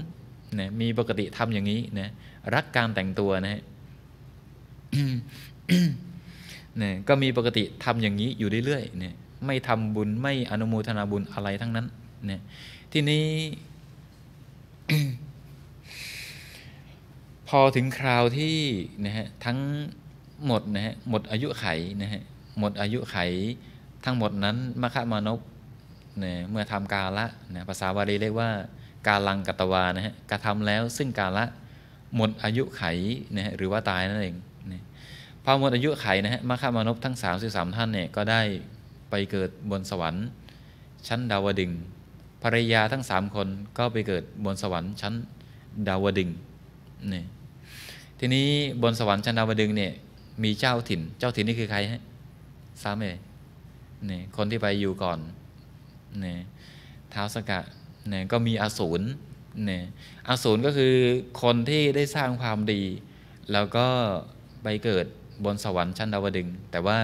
เนี่ยมีปกติทำอย่างนี้นะรักการแต่งตัวนะฮะเนี่ยก็มีปกติทำอย่างนี้อยู่เรื่อยๆเนี่ย ไม่ทำบุญไม่อนุโมทนาบุญอะไรทั้งนั้น เนี่ย ทีนี้พอถึงคราวที่นะฮะทั้งหมดนะฮะหมดอายุไข นะฮะหมดอายุไขทั้งหมดนั้นมคมานพนยเมื่อทำกาละนะภาษาบาลีเรียกว่ากาลังกตวานะฮะกระทำแล้วซึ่งกาละ หมดอายุไขนะฮะหรือว่าตายนั่นเองนยพอหมดอายุไขนะฮะมคมานพทั้ง 33 ท่านเนี่ยก็ได้ไปเกิดบนสวรรค์ชั้นดาวดึงภรรยาทั้ง 3 คนก็ไปเกิดบนสวรรค์ชั้นดาวดึงเนี่ยทีนี้บนสวรรค์ชั้นดาวดึงเนี่ยมีเจ้าถิ่นเจ้าถิ่นนี่คือใครฮะซ้ำเลยนี่คนที่ไปอยู่ก่อนนี่เท้าสกะนี่ก็มี อสูรนี่อสูรก็คือคนที่ได้สร้างความดี แล้วก็ไป เกิดบนสวรรค์ชั้นดาวดึงแต่ว่า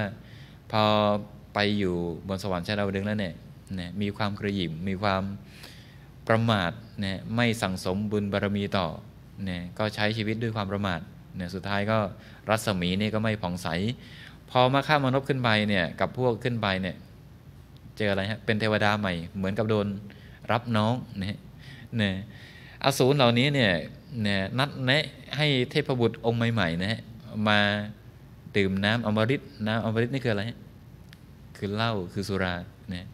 พอไปอยู่บนสวรรค์ชั้นดาวดึงแล้วเนี่ยนี่มีความกระยิมมีความประมาทเนี่ยไม่สั่งสมบุญบารมีต่อเนี่ยก็ใช้ชีวิตด้วยความประมาทเนี่ยสุดท้ายก็รัศมีนี่ก็ไม่ผ่อง ใสพอมาข้ามมนุษย์ขึ้นไปเนี่ย กับพวกขึ้นไปเนี่ย เจออะไรฮะเป็นเทวดาใหม่เหมือนกับโดนรับน้องเนี่ยเนี่ยอสูรเหล่านี้เนี่ยเนี่ยนัดแนะให้เทพบุตรองค์ใหม่ๆนะฮะมาดื่มน้ำอมฤตน้ำอมฤตนี่คืออะไรฮะคือเหล้าคือสุราเนี่ย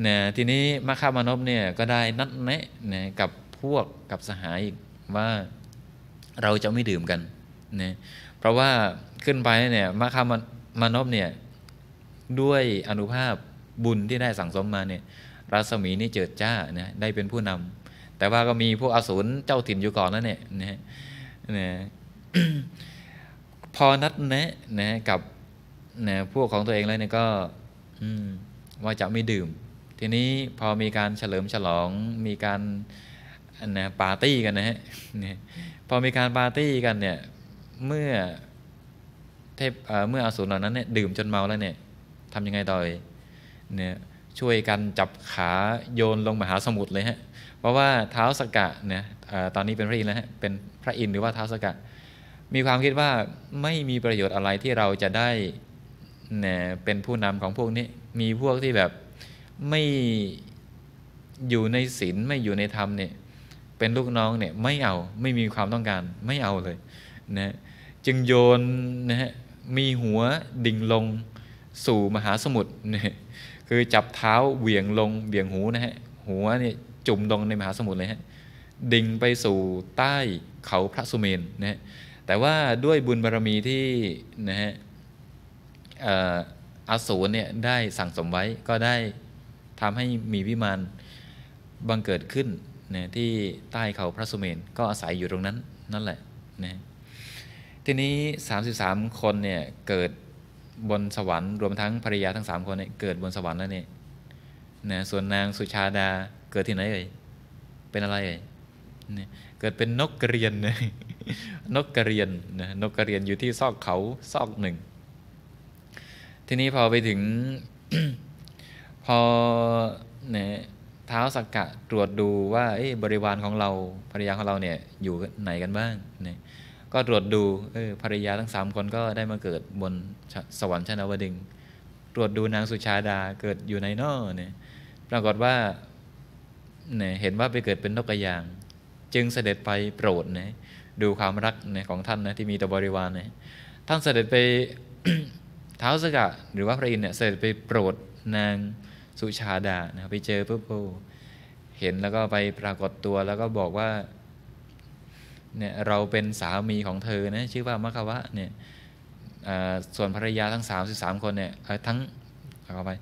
เนี่ยทีนี้มาข้ามนพเนี่ยก็ได้นัดแนะเนี่ยกับพวกกับสหายอีกว่าเราจะไม่ดื่มกันเนี่ยเพราะว่าขึ้นไปเนี่ยมาคามานพเนี่ย ด้วยอนุภาพบุญที่ได้สั่งสมมาเนี่ย รัศมีนี่ เจิด จ้านยได้เป็นผู้นำ แต่ว่าก็มี พวกอสูรเจ้าถิ่นอยู่ก่อนนั่นเนี่ยนะนะพอนัดแนะนะ กับนะพวกของตัวเอง แล้ว เนี่ย ก็ว่าจะไม่ดื่ม ทีนี้พอมีการเฉลิมฉลองมีการนะปาร์ตี้กันนะฮะพอมีการปาร์ตี้กันเนี่ย เมื่อเทพเมื่ออสูรเหล่านั้นเนี่ยดื่มจนเมาแล้วเนี่ยทำยังไงต่อเนี่ยช่วยกันจับขาโยนลงมหาสมุทรเลยฮะเพราะว่าเท้าสกกะเนี่ยตอนนี้เป็นพระอินทร์แล้วฮะ เป็นพระอินทร์หรือว่าเท้าสกกะ มีความคิดว่าไม่มีประโยชน์อะไรที่เราจะได้เนี่ยเป็นผู้นำของพวกนี้ มีพวกที่แบบไม่อยู่ในศีลไม่อยู่ในธรรมเนี่ยเป็นลูกน้องเนี่ยไม่เอาไม่มีความต้องการไม่เอาเลยนะจึงโยนนะฮะมีหัวดิ่งลงสู่มหาสมุทรเนี่ยคือจับเท้าเหวี่ยงลงเบี่ยงหูนะฮะหัวเนี่ยจุ่มลงในมหาสมุทรเลยฮะดิ่งไปสู่ใต้เขาพระสุเมนนะฮะแต่ว่าด้วยบุญบารรมีที่นะฮะอสูรเนี่ยได้สั่งสมไว้ก็ได้ทำให้มีวิมานบังเกิดขึ้นนะที่ใต้เขาพระสุเมนก็อาศัยอยู่ตรงนั้นนั่นแหละนะทีนี้33คนเนี่ยเกิดบนสวรรค์รวมทั้งภรรยาทั้งสามคนเนี่ยเกิดบนสวรรค์แล้วเนี่ยนะส่วนนางสุชาดาเกิดที่ไหนเอ่ยเป็นอะไรเอ่ยเกิดเป็นนกกระเรียนนะนกกระเรียนนะนกกระเรียนอยู่ที่ซอกเขาซอกหนึ่ง ทีนี้พอไปถึง พอเนี่ยเท้าสักกะตรวจดูว่าบริวารของเราภรรยาของเราเนี่ยอยู่ไหนกันบ้างเนี่ยก็ตรวจดูออภรรยาทั้งสามคนก็ได้มาเกิดบนสวรรค์ชั้นอวดึงตรวจดูนางสุชาดาเกิดอยู่ในนอเนี่ยปรากฏว่าเนี่ยเห็นว่าไปเกิดเป็นนกกระยาง จึงเสด็จไปโปรดเนี่ยดูความรักเนี่ยของท่านนะที่มีต่อบริวารเนี่ยท่านเสด็จไปเท้าสกะหรือว่าพระอินทร์เนี่ยเสด็จไปโปรดนางสุชาดานะไปเจอปุ๊บเห็นแล้วก็ไปปรากฏตัวแล้วก็บอกว่าเนี่ยเราเป็นสามีของเธอนะ ชื่อว่ามะควะเนี่ยส่วนภรรยาทั้ง33คนเนี่ยทั้งเข้าไป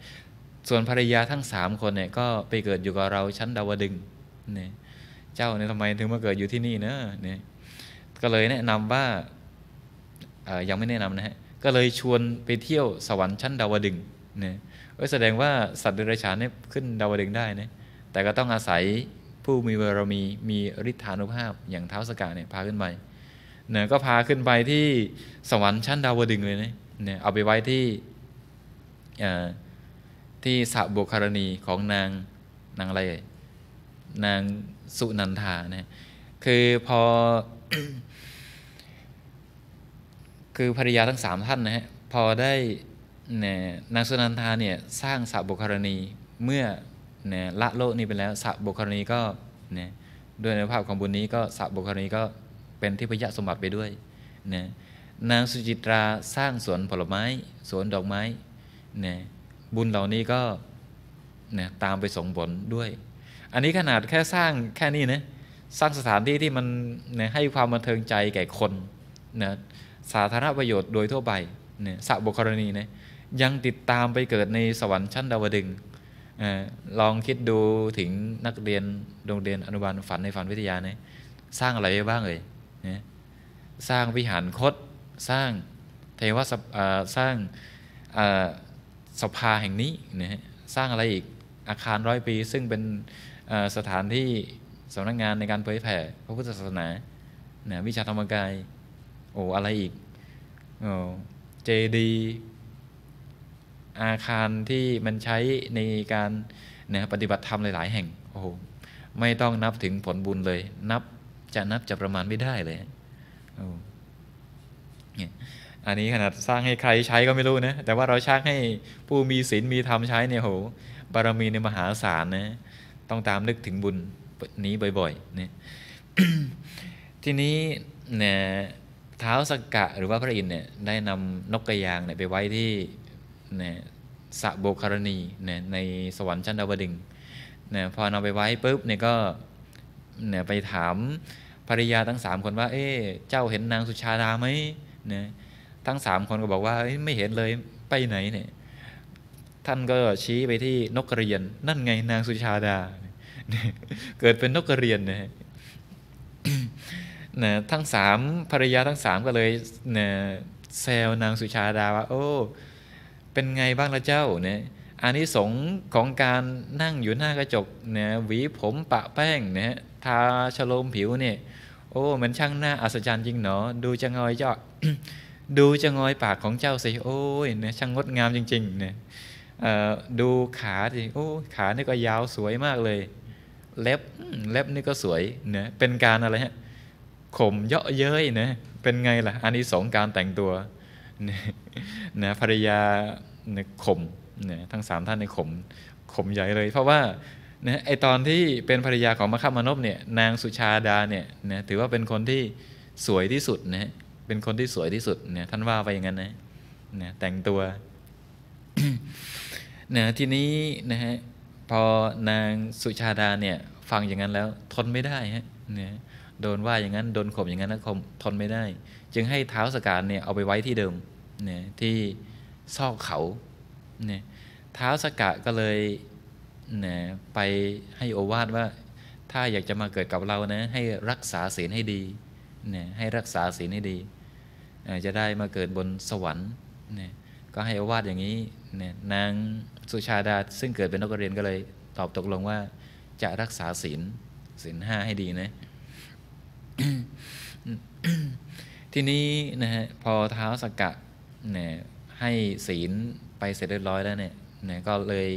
ส่วนภรรยาทั้ง 3 คนเนี่ยก็ไปเกิดอยู่กับเราชั้นดาวดึงเนี่ยเจ้าเนี่ยทำไมถึง มาเกิดอยู่ที่นี่เนอะเนี่ยก็เลยแนะนำว่ายังไม่แนะนำนะฮะก็เลยชวนไปเที่ยวสวรรค์ชั้น ดาวดึงเนี่ยแสดงว่าสัตว์เดรัจฉานเนี่ยขึ้นดาวดึงได้นะแต่ก็ต้องอาศัยผู้มีบารมี มีฤทธานุภาพอย่างเท้าสกาเนี่ยพาขึ้นไปเนี่ยก็พาขึ้นไปที่สวรรค์ชั้นดาวดึงเลยนะเนี่ยเอาไปไว้ที่ที่สระบุคารณีของนาง นางอะไรนางสุนันทาเนี่ยคือพอ คือภริยาทั้งสามท่านนะฮะ พอได้เนี่ยนางสุนันทาเนี่ยสร้างสระบุคารณีเมื่อนะละโลกนี้ไปแล้วสับุคคลนี้ก็นะด้วยในภาพของบุญนี้ก็สับุคคลนี้ก็เป็นที่พยะสมบัติไปด้วยนะนางสุจิตราสร้างสวนผลไม้ สวนดอกไม้นะบุญเหล่านี้ก็นะตามไปส่งผลด้วย อันนี้ขนาดแค่สร้างแค่นี้นะสร้างสถานที่ที่มันนะให้ความบันเทิงใจแก่คนนะสาธารณประโยชน์โดยทั่วไปเนี่ยสะบุคคลนีนะยังติดตามไปเกิดในสวรรค์ชั้นดาวดึงลองคิดดูถึงนักเรียนโรงเรียนอนุบาลฝันในฝันวิทยาเนี่ยสร้างอะไรไว้บ้างเลย สร้างวิหารคด สร้างเทวสสร้างสภาแห่งนี้นะสร้างอะไรอีกอาคารร้อยปี ซึ่งเป็นสถานที่สำนักงงานในการเผยแผ่ พระพุทธศาสนาวิชาธรรมกาย โอ้อะไรอีกโอ้เจดีอาคารที่มันใช้ในการนะปฏิบัติธรรมหลาย ๆแห่ง โอ้โห ไม่ต้องนับถึงผลบุญเลย นับจะนับจะประมาณไม่ได้เลย อันนี้ขนาดสร้างให้ใครใช้ก็ไม่รู้นะ แต่ว่าเราชักให้ผู้มีศีลมีธรรมใช้เนี่ยโหบารมีในมหาศาลนะ ต้องตามนึกถึงบุญนี้บ่อยๆนะทีนี้เนี่ยเท้าสกกะหรือว่าพระอินทร์เนี่ย ได้นำนกกระยางเนี่ยไปไว้ที่นะสะโบคารณีนะในสวรรค์ชั้นดาวดึงนะพอนำไปไว้ปุ๊บเนี่ยก็นะไปถามภรรยาทั้งสามคนว่า เอ๊เจ้าเห็นนางสุชาดาไหมนะทั้งสามคนก็บอกว่าไม่เห็นเลยไปไหนเนี่ยท่านก็ชี้ไปที่นกกระเรียน นั่นไงนางสุชาดา เกิดเป็นนกกระเรียนนะนะทั้งสามภรรยาทั้งสามก็เลยนแซวนางสุชาดาว่า โอ้เป็นไงบ้างละเจ้าเนี่ยอานิสงส์ของการนั่งอยู่หน้ากระจกเนี่ยหวีผมปะแป้งเนี่ยทาชโลมผิวเนี่ยโอ้มันช่างน่าอัศจรรย์จริงเนาะดูจะงอยเจ้าดูจะงอยปากของเจ้าสิโอ้ยเนี่ยช่างงดงามจริงๆเนี่ยดูขาสิโอ้ขานี่ก็ยาวสวยมากเลย เล็บเล็บนี่ก็สวยเนี่ยเป็นการอะไรฮะข่มเยาะเย้ยนะเป็นไงล่ะอันนี้สองการแต่งตัวนะภรรยาเนี่ยข่มเนี่ยทั้งสามท่านในข่มข่มใหญ่เลย เพราะว่านะไอตอนที่เป็นภรรยาของมคามนพเนี่ยนางสุชาดาเนี่ยนะถือว่าเป็นคนที่สวยที่สุดนะเป็นคนที่สวยที่สุดเนี่ยท่านว่าไปอย่างนั้นนะนะแต่งตัวนะทีนี้ นะฮะพอนางสุชาดาเนี่ย ฟังอย่างนั้นแล้วทนไม่ได้ฮะเนี่ยโดนว่าอย่างนั้นโดนข่มอย่างนั้นนะข่มทนไม่ได้จึงให้เท้าสการเนี่ยเอาไปไว้ที่เดิมเนี่ยที่ซอกเขาเนี่ยเท้าสกะก็เลยเนี่ยไปให้โอวาทว่า ถ้าอยากจะมาเกิดกับเรานะ ให้รักษาศีลให้ดี เนี่ยให้รักษาศีลให้ดี จะได้มาเกิดบนสวรรค์ เนี่ย ก็ให้อวาดอย่างนี้เนี่ยนางสุชาดา ซึ่งเกิดเป็นนักเรียนก็เลย ตอบตกลงว่า จะรักษาศีลศีลห้าให้ดีนะทีนี้นะฮะพอเท้าสกกัดเนี่ยให้ศีลไปเสร็จเรียบร้อยแล้วเนี่ยนะก็เลย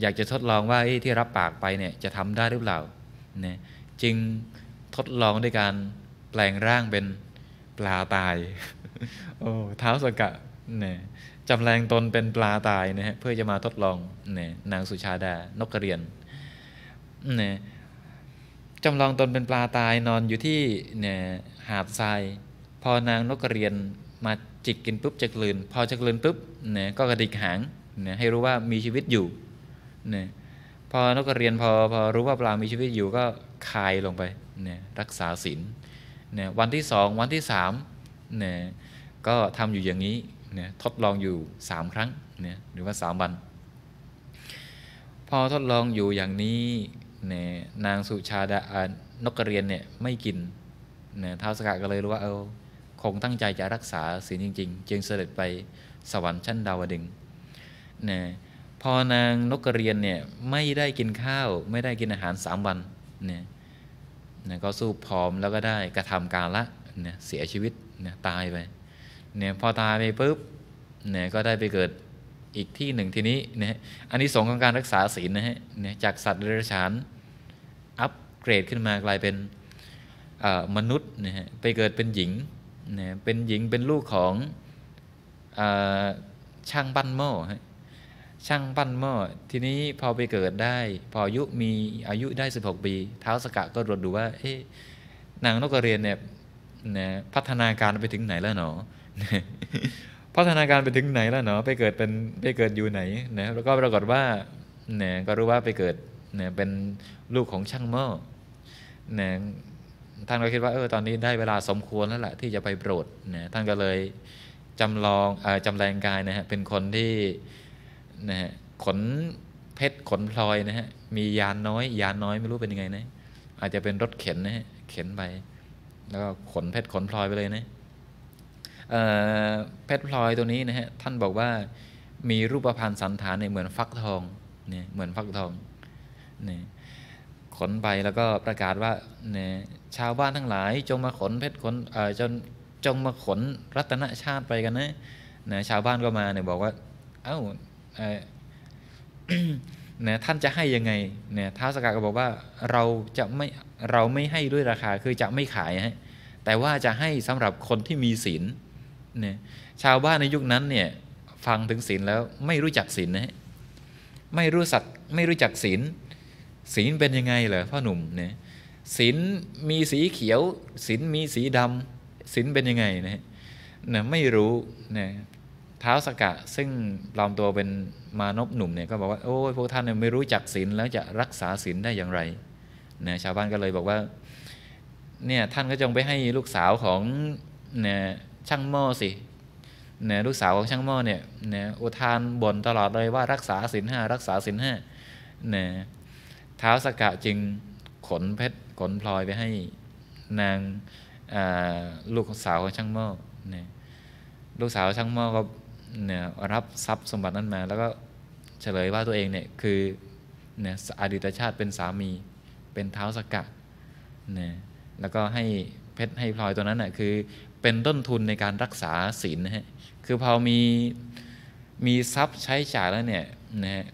อยากจะทดลองว่าที่รับปากไปเนี่ยจะทำได้หรือเปล่านะจึงทดลองด้วยการแปลงร่างเป็นปลาตายโอ้เท้าสกกะเนี่ยจำแรงตนเป็นปลาตายนะฮะเพื่อจะมาทดลองเนี่ยนางสุชาดานกกระเรียนเนี่ยจำลองตนเป็นปลาตายนอนอยู่ที่เนี่ยหาดทรายพอนางนกกระเรียนมาจิกกินปุ๊บจะกลืนพอจะกลืนปุ๊บเนี่ยก็กระดิกหางเนี่ยให้รู้ว่ามีชีวิตอยู่เนี่ยพอนกกระเรียนพอพอรู้ว่าปลา มีชีวิตอยู่ก็คายลงไปเนี่ยรักษาศีลเนี่ยวันที่สองวันที่สามเนี่ยก็ทำอยู่อย่างนี้เนี่ยทดลองอยู่สามครั้งเนี่ยหรือว่าสามวัน พอทดลองอยู่อย่างนี้เนี่ยนางสุชาดานกกระเรียนเนี่ยไม่กินเนี่ยท้าวสกัดก็เลยรู้ว่าเออคงตั้งใจจะรักษาศีลจริงๆ จึงเสด็จไปสวรรค์ชั้นดาวดึงนะพอนางนกกระเรียนเนี่ย ไม่ได้กินข้าวไม่ได้กินอาหารสามวัน เนี่ยนะก็สู้ผอมแล้วก็ได้กระทำการละเนี่ยเสียชีวิตเนี่ยตายไป เนี่ยพอตายไปปุ๊บ เนี่ยก็ได้ไปเกิดอีกที่หนึ่งทีนี้นะฮะอันนี้สงของการรักษาศีลนะฮะ เนี่ยจากสัตว์เดรัจฉานอัปเกรดขึ้นมากลายเป็นมนุษย์นะฮะไปเกิดเป็นหญิงเนี่ยเป็นหญิงเป็นลูกของอช่างปั้นหม้อช่างปั้นหม้อทีนี้พอไปเกิดได้ พออายุมีอายุได้ 16 ปี เท้าสกะก็รวจดูว่าเอ๊นางนกกระเรียนเนี่ยนะพัฒนาการไปถึงไหนแล้วหนอ พัฒนาการไปถึงไหนแล้วหนอไปเกิดเป็นไปเกิดอยู่ไหนนะแล้วก็ปรากฏว่าเนี่ยก็รู้ว่าไปเกิดเนี่ยเป็นลูกของช่างหม้อนยท่านก็คิดว่าเออตอนนี้ได้เวลาสมควรแล้วแหละที่จะไปโปรดนะท่านก็เลยจำลองอจำแรงกายนะฮะเป็นคนที่นะฮะขนเพชรขนพลอยนะฮะมียานน้อย ยานน้อยไม่รู้เป็นยังไงนะอาจจะเป็นรถเข็นนะฮะเข็นไป แล้วก็ขนเพชรขนพลอยไปเลยนะเเพชรพลอยตัวนี้นะฮะท่านบอกว่ามีรูปพรรณสันฐานเนี่ยเหมือนฟักทอง เนี่ยเหมือนฟักทองเนี่ยขนไปแล้วก็ประกาศว่าเนี่ยชาวบ้านทั้งหลายจงมาขนเพชรขนเอ่อจนจงมาขนรัตนชาติไปกันนะ เนี่ยชาวบ้านก็มาเนี่ยบอกว่า เอ้าเออนยท่านจะให้ยังไง เนี่ยท้าวสกัดก็บอกว่าเราจะไม่เราไม่ให้ด้วยราคาคือจะไม่ขายฮะแต่ว่าจะให้สำหรับคนที่มีศีลเนี่ย ชาวบ้านในยุคนั้นเนี่ย ฟังถึงศีลแล้วไม่รู้จักศีลนะฮะไม่รู้สักไม่รู้จักศีลศีลเป็นยังไงเหรอพ่อหนุ่มเนี่ยศีลมีสีเขียวศีลมีสีดำศีลเป็นยังไงนะนะไม่รู้นะท้าสกะซึ่งปลอมตัวเป็นมานพหนุ่มเนี่ยก็บอกว่าโอ้ยพวกท่านเนี่ยไม่รู้จักศีลแล้วจะรักษาศีลได้อย่างไรนะชาวบ้านก็เลยบอกว่าเนี่ยท่านก็จงไปให้ลูกสาวของนะช่างหม้อสินะลูกสาวของช่างหม้อเนี่ยนะอุทานบ่นตลอดเลยว่ารักษาศีลห้ารักษาศีลห้านะท้าวสกกะจึงขนเพชรขนพลอย ไปให้นางลูกสาวของช่างหม้อเนี่ยลูกสาวช่างหม้อก็เนี่ยรับทรัพย์สมบัตินั้นมา แล้วก็เฉลยว่าตัวเองเนี่ยคือเนี่ยอดีตชาติเป็นสามีเป็นเท้าสกกะเนี่ยแล้วก็ให้เพชรให้พลอยตัวนั้นน่ะคือเป็นต้นทุนในการรักษาศีลนะฮะคือพอมีมีทรัพย์ใช้จ่ายแล้วเนี่ยนะฮะ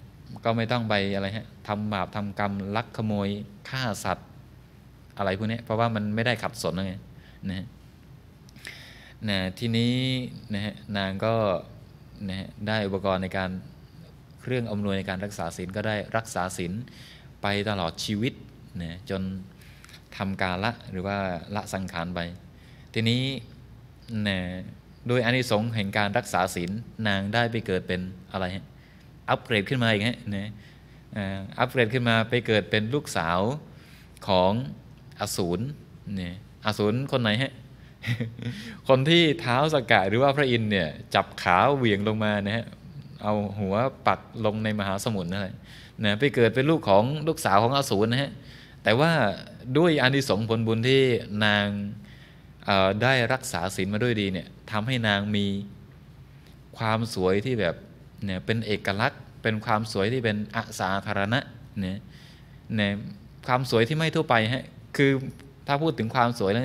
ก็ไม่ต้องไป อะไร ฮะ ทำบาปทำกรรม ลักขโมย ฆ่าสัตว์ อะไรพวกนี้เพราะว่า มัน ไม่ได้ขัดสนไงนะฮะนะทีนี้นะฮะ นางก็ นะฮะ ได้อุปกรณ์ในการ เครื่องอำนวยในการรักษาศีลก็ได้รักษาศีลไปตลอดชีวิต นะ จนทำการละ หรือว่าละสังขาร ไป ทีนี้นะโดยอนิสงส์แห่งการรักษาศีล นางได้ไปเกิดเป็นอะไรฮะอัปเกรดขึ้นมาอีกฮะเียนะอัปเกรดขึ้นมาไปเกิดเป็นลูกสาวของอสูร เนี่ย อสูรคนไหนฮะ คนที่เท้าสกกะหรือว่าพระอินเนี่ยจับขาเหวี่ยงลงมานะฮะ เอาหัวปักลงในมหาสมุทรนั่นแหละนะไปเกิดเป็นลูกของลูกสาวของอสูรนะฮะ แต่ว่าด้วยอานิสงส์ผลบุญที่นางได้รักษาศีลมาด้วยดีเนี่ยทำให้นางมีความสวยที่แบบเนี่ยเป็นเอกลักษณ์เป็นความสวยที่เป็นอสาธารณะเนี่ยเนี่ยความสวยที่ไม่ทั่วไปฮะคือถ้าพูดถึงความสวยแล้ว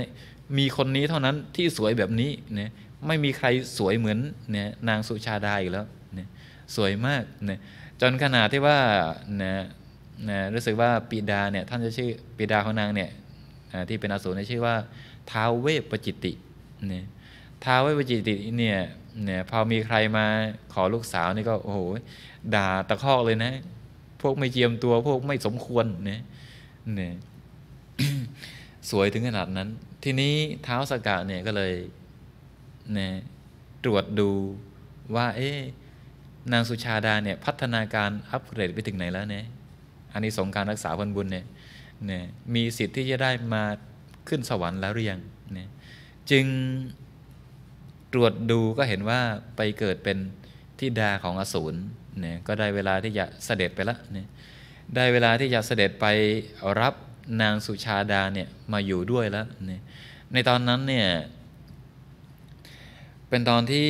มีคนนี้เท่านั้นที่สวยแบบนี้เนี่ยไม่มีใครสวยเหมือนเนี่ยนางสุชาดาอีกแล้วเนี่ยสวยมากเนี่ยจนขนาดที่ว่าเนี่ยนะรู้สึกว่าปีดาเนี่ยท่านจะชื่อปีดาของนางเนี่ยที่เป็นอสูรชื่อว่าท้าวเวปจิติเนี่ยท้าวเวปจิติเนี่ยเนี่ยพอมีใครมาขอลูกสาวนี่ก็ โอ้โห ด่าตะคอกเลยนะ พวกไม่เจียมตัว พวกไม่สมควรเนี่ยเนี่ยสวยถึงขนาดนั้น ทีนี้เท้าสกกะเนี่ยก็เลยเนี่ยตรวจดูว่า เอ๊นางสุชาดาเนี่ย พัฒนาการอัปเกรดไปถึงไหนแล้วเนี่ยอันนี้สงการรักษาพลบุญเนี่ยเนี่ย มีสิทธิ์ที่จะได้มาขึ้นสวรรค์แล้วหรือยังเนี่ยจึงตรวจดูก็เห็นว่าไปเกิดเป็นทิดาของอสูร เนี่ยก็ได้เวลาที่จะเสด็จไปละเนี่ย ได้เวลาที่จะเสด็จไปรับนางสุชาดาเนี่ยมาอยู่ด้วยแล้วเนี่ย ในตอนนั้นเนี่ย เป็นตอนที่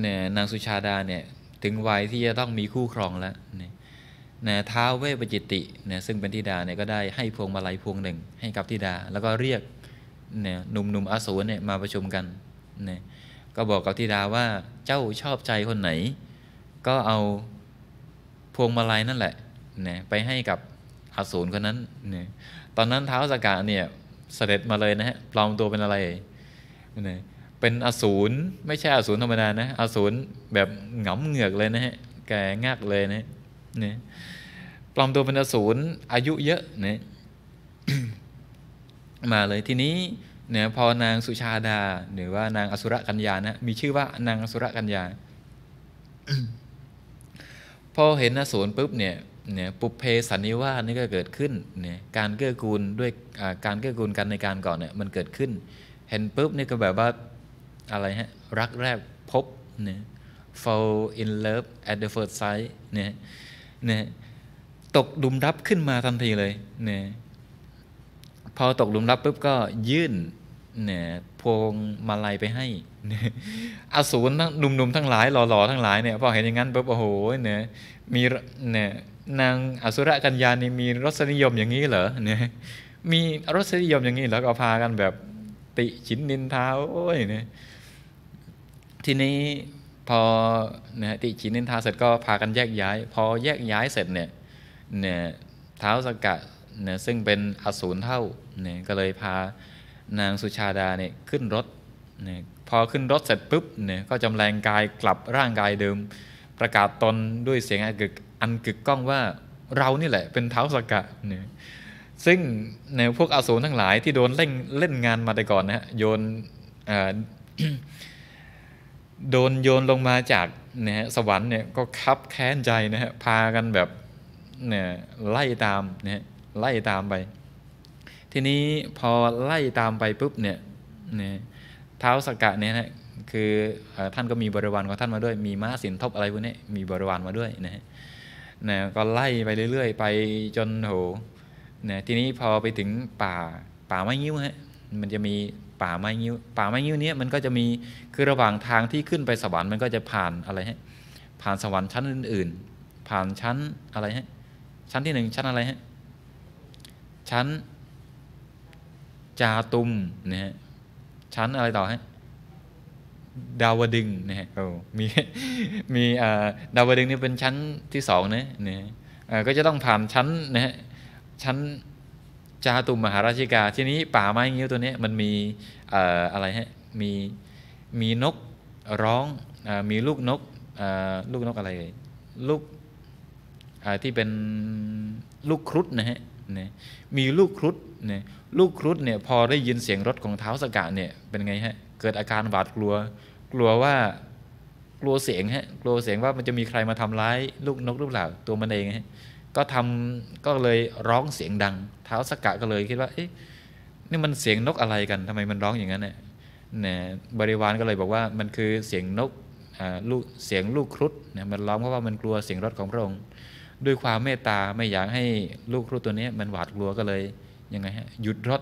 เนี่ยนางสุชาดาเนี่ยถึงวัยที่จะต้องมีคู่ครองแล้ว เนี่ยนยท้าวเวปจิติ เนี่ยซึ่งเป็นธิดาเนี่ยก็ได้ให้พวงมาลัยพวงหนึ่งให้กับธิดาแล้วก็เรียกเนี่ยหนุ่มๆอสูรเนี่ยมาประชุมกัน เนี่ยก็บอกกับธิดาว่าเจ้าชอบใจคนไหนก็เอาพวงมาลัยนั่นแหละนะไปให้กับอสูรคนนั้นนะตอนนั้นเท้าสากาเนี่ยเสด็จมาเลยนะฮะปลอมตัวเป็นอะไรนะเป็นอสูร ไม่ใช่อสูรธรรมดานะอสูรแบบหงำเหงือกเลยนะฮะแกงักเลยนะนะปลอมตัวเป็นอสูรอายุเยอะนะมาเลยทีนี้เนี่ยพอนางสุชาดา หรือว่านางอสุรกัญญานะมีชื่อว่านางอสุรกัญญา พอเห็นอสูรปุ๊บเนี่ยเนี่ย ปุเพสันนิวาสนี่ก็เกิดขึ้นเนี่ยการเกื้อกูลด้วยการเกื้อกูลกันในการก่อนเนี่ยมันเกิดขึ้น เห็นปุ๊บนี่ก็แบบว่าอะไรฮะรักแรกพบเนี่ย fall in love at the first sight เนี่ยเนี่ยตกดุมรับขึ้นมาทันทีเลยเนี่ยพอตกลุมรับปุ๊บก็ยื่นเนี่ยพวงมาลัยไปให้ อสูรทั้งหนุ่มๆทั้งหลายหล่อๆทั้งหลายเนี่ยพอเห็นอย่างนั้นปุ๊บโอ้โหเนี่ยมีเนี่ยนางอสุรกัญญานี่มีรสนิยมอย่างนี้เหรอเนี่ยมีรสนิยมอย่างนี้แล้วก็พากันแบบติฉินนินทาโอ้ยเนี่ยทีนี้พอเนี่ยติฉินนินทาเสร็จก็พากันแยกย้าย พอแยกย้ายเสร็จเนี่ยเนี่ยเท้าสกกะเนี่ยซึ่งเป็นอสูรเท่าเนี่ยก็เลยพานางสุชาดาเนี่ยขึ้นรถเนี่ยพอขึ้นรถเสร็จปุ๊บเนี่ยก็จำแรงกายกลับร่างกายเดิม ประกาศตนด้วยเสียงอันกึก อันกึกก้องว่าเรานี่แหละ เป็นเท้าสกกะเนี่ยซึ่ง ในพวกอสูรทั้งหลาย ที่โดนเล่นเล่นงานมาแต่ก่อนนะฮะโยนโดนโยนลงมาจากนะฮะสวรรค์เนี่ยก็คับแค้นใจนะฮะพากันแบบเนี่ยไล่ตามนะฮะไล่ตามไปทีนี้พอไล่ตามไปปุ๊บเนี่ยเท้าสกกะเนี่ยนะคือท่านก็มีบริวารของท่านมาด้วยมีม้าสินทบอะไรพวกนี้มีบริวารมาด้วยนะฮะนะก็ไล่ไปเรื่อยๆไปจนโหนะทีนี้พอไปถึงป่าป่าไม้งิ้วฮะมันจะมีป่าไม้งิ้วป่าไม้งิ้วเนี้ยมันก็จะมีคือระหว่างทางที่ขึ้นไปสวรรค์มันก็จะผ่านอะไรฮะผ่านสวรรค์ชั้นอื่นๆ ผ่านชั้นอะไรฮะชั้นที่หนึ่งชั้นอะไรฮะชั้นจาตุมนะฮะชั้นอะไรต่อฮะดาวดึงนะฮะมีมีดาวดึงนี่เป็นชั้นที่สองนะเนี่ยก็จะต้องผ่านชั้นนะฮะชั้นจาตุมมหาราชิกา ทีนี้ป่าไม้เงี้ยวตัวนี้มันมีอะไรฮะมีมีนกร้องมีลูกนกลูกนกอะไร ลูกที่เป็นลูกครุฑนะฮะมีลูกครุฑนะลูกครุฑเนี่ยพอได้ยินเสียงรถของเท้าสกะเนี่ย เป็นไงฮะเกิดอาการหวาดกลัว กลัวว่ากลัวเสียงฮะกลัวเสียงว่ามันจะมีใครมาทำร้าย ลูกนกหรือเปล่าตัวมันเองฮะก็ทำก็เลยร้องเสียงดังเท้าสกะก็เลยคิดว่าเอ๊ะนี่มันเสียงนกอะไรกัน ทำไมมันร้องอย่างนั้นเนี่ยนะบริวารก็เลยบอกว่ามันคือเสียงนกลูกเสียงลูกครุฑนะมันร้องเพราะว่ามันกลัวเสียงรถของพระองค์ด้วยความเมตตาไม่อยากให้ลูกครุฑตัวนี้มันหวาดกลัวก็เลยยังไงฮะหยุดรถ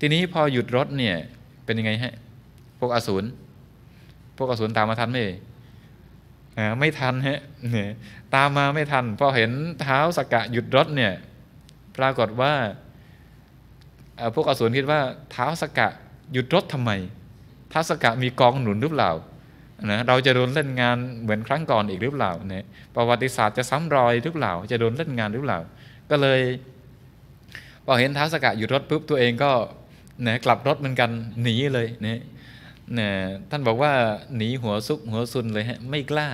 ทีนี้พอหยุดรถเนี่ยเป็นยังไงฮะพวกอสูรพวกอสูรตามมาทันไหมไม่ทันฮะตามมาไม่ทันพอเห็นเท้าสกกะหยุดรถเนี่ยปรากฏว่าพวกอสูรคิดว่าเท้าสกกะหยุดรถทำไมเท้าสกกะมีกองหนุนหรือเปล่านะเราจะโดนเล่นงานเหมือนครั้งก่อนอีกหรือเปล่านะประวัติศาสตร์จะซ้ำรอยหรือเปล่า จะโดนเล่นงานหรือเปล่า ก็เลยพอเห็นเท้าสกะหยุดรถปุ๊บ ตัวเองก็เนี่ยกลับรถเหมือนกันหนีเลยเนี่ยเนี่ยท่านบอกว่าหนีหัวซุกหัวซุนเลยฮะไม่กล้า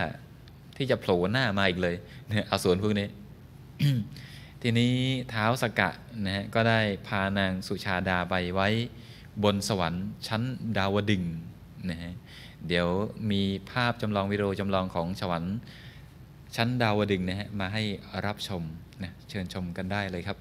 ที่จะโผล่หน้ามาอีกเลยเนี่ยอสวนพวกนี้ ทีนี้เท้าสกะนะฮะก็ได้พานางสุชาดาไปไว้บนสวรรค์ ชั้นดาวดึงนะฮะเดี๋ยวมีภาพจำลองวิดีโอจำลองของสวรรค์ ชั้นดาวดึงนะฮะมาให้รับชมนะเชิญชมกันได้เลยครับ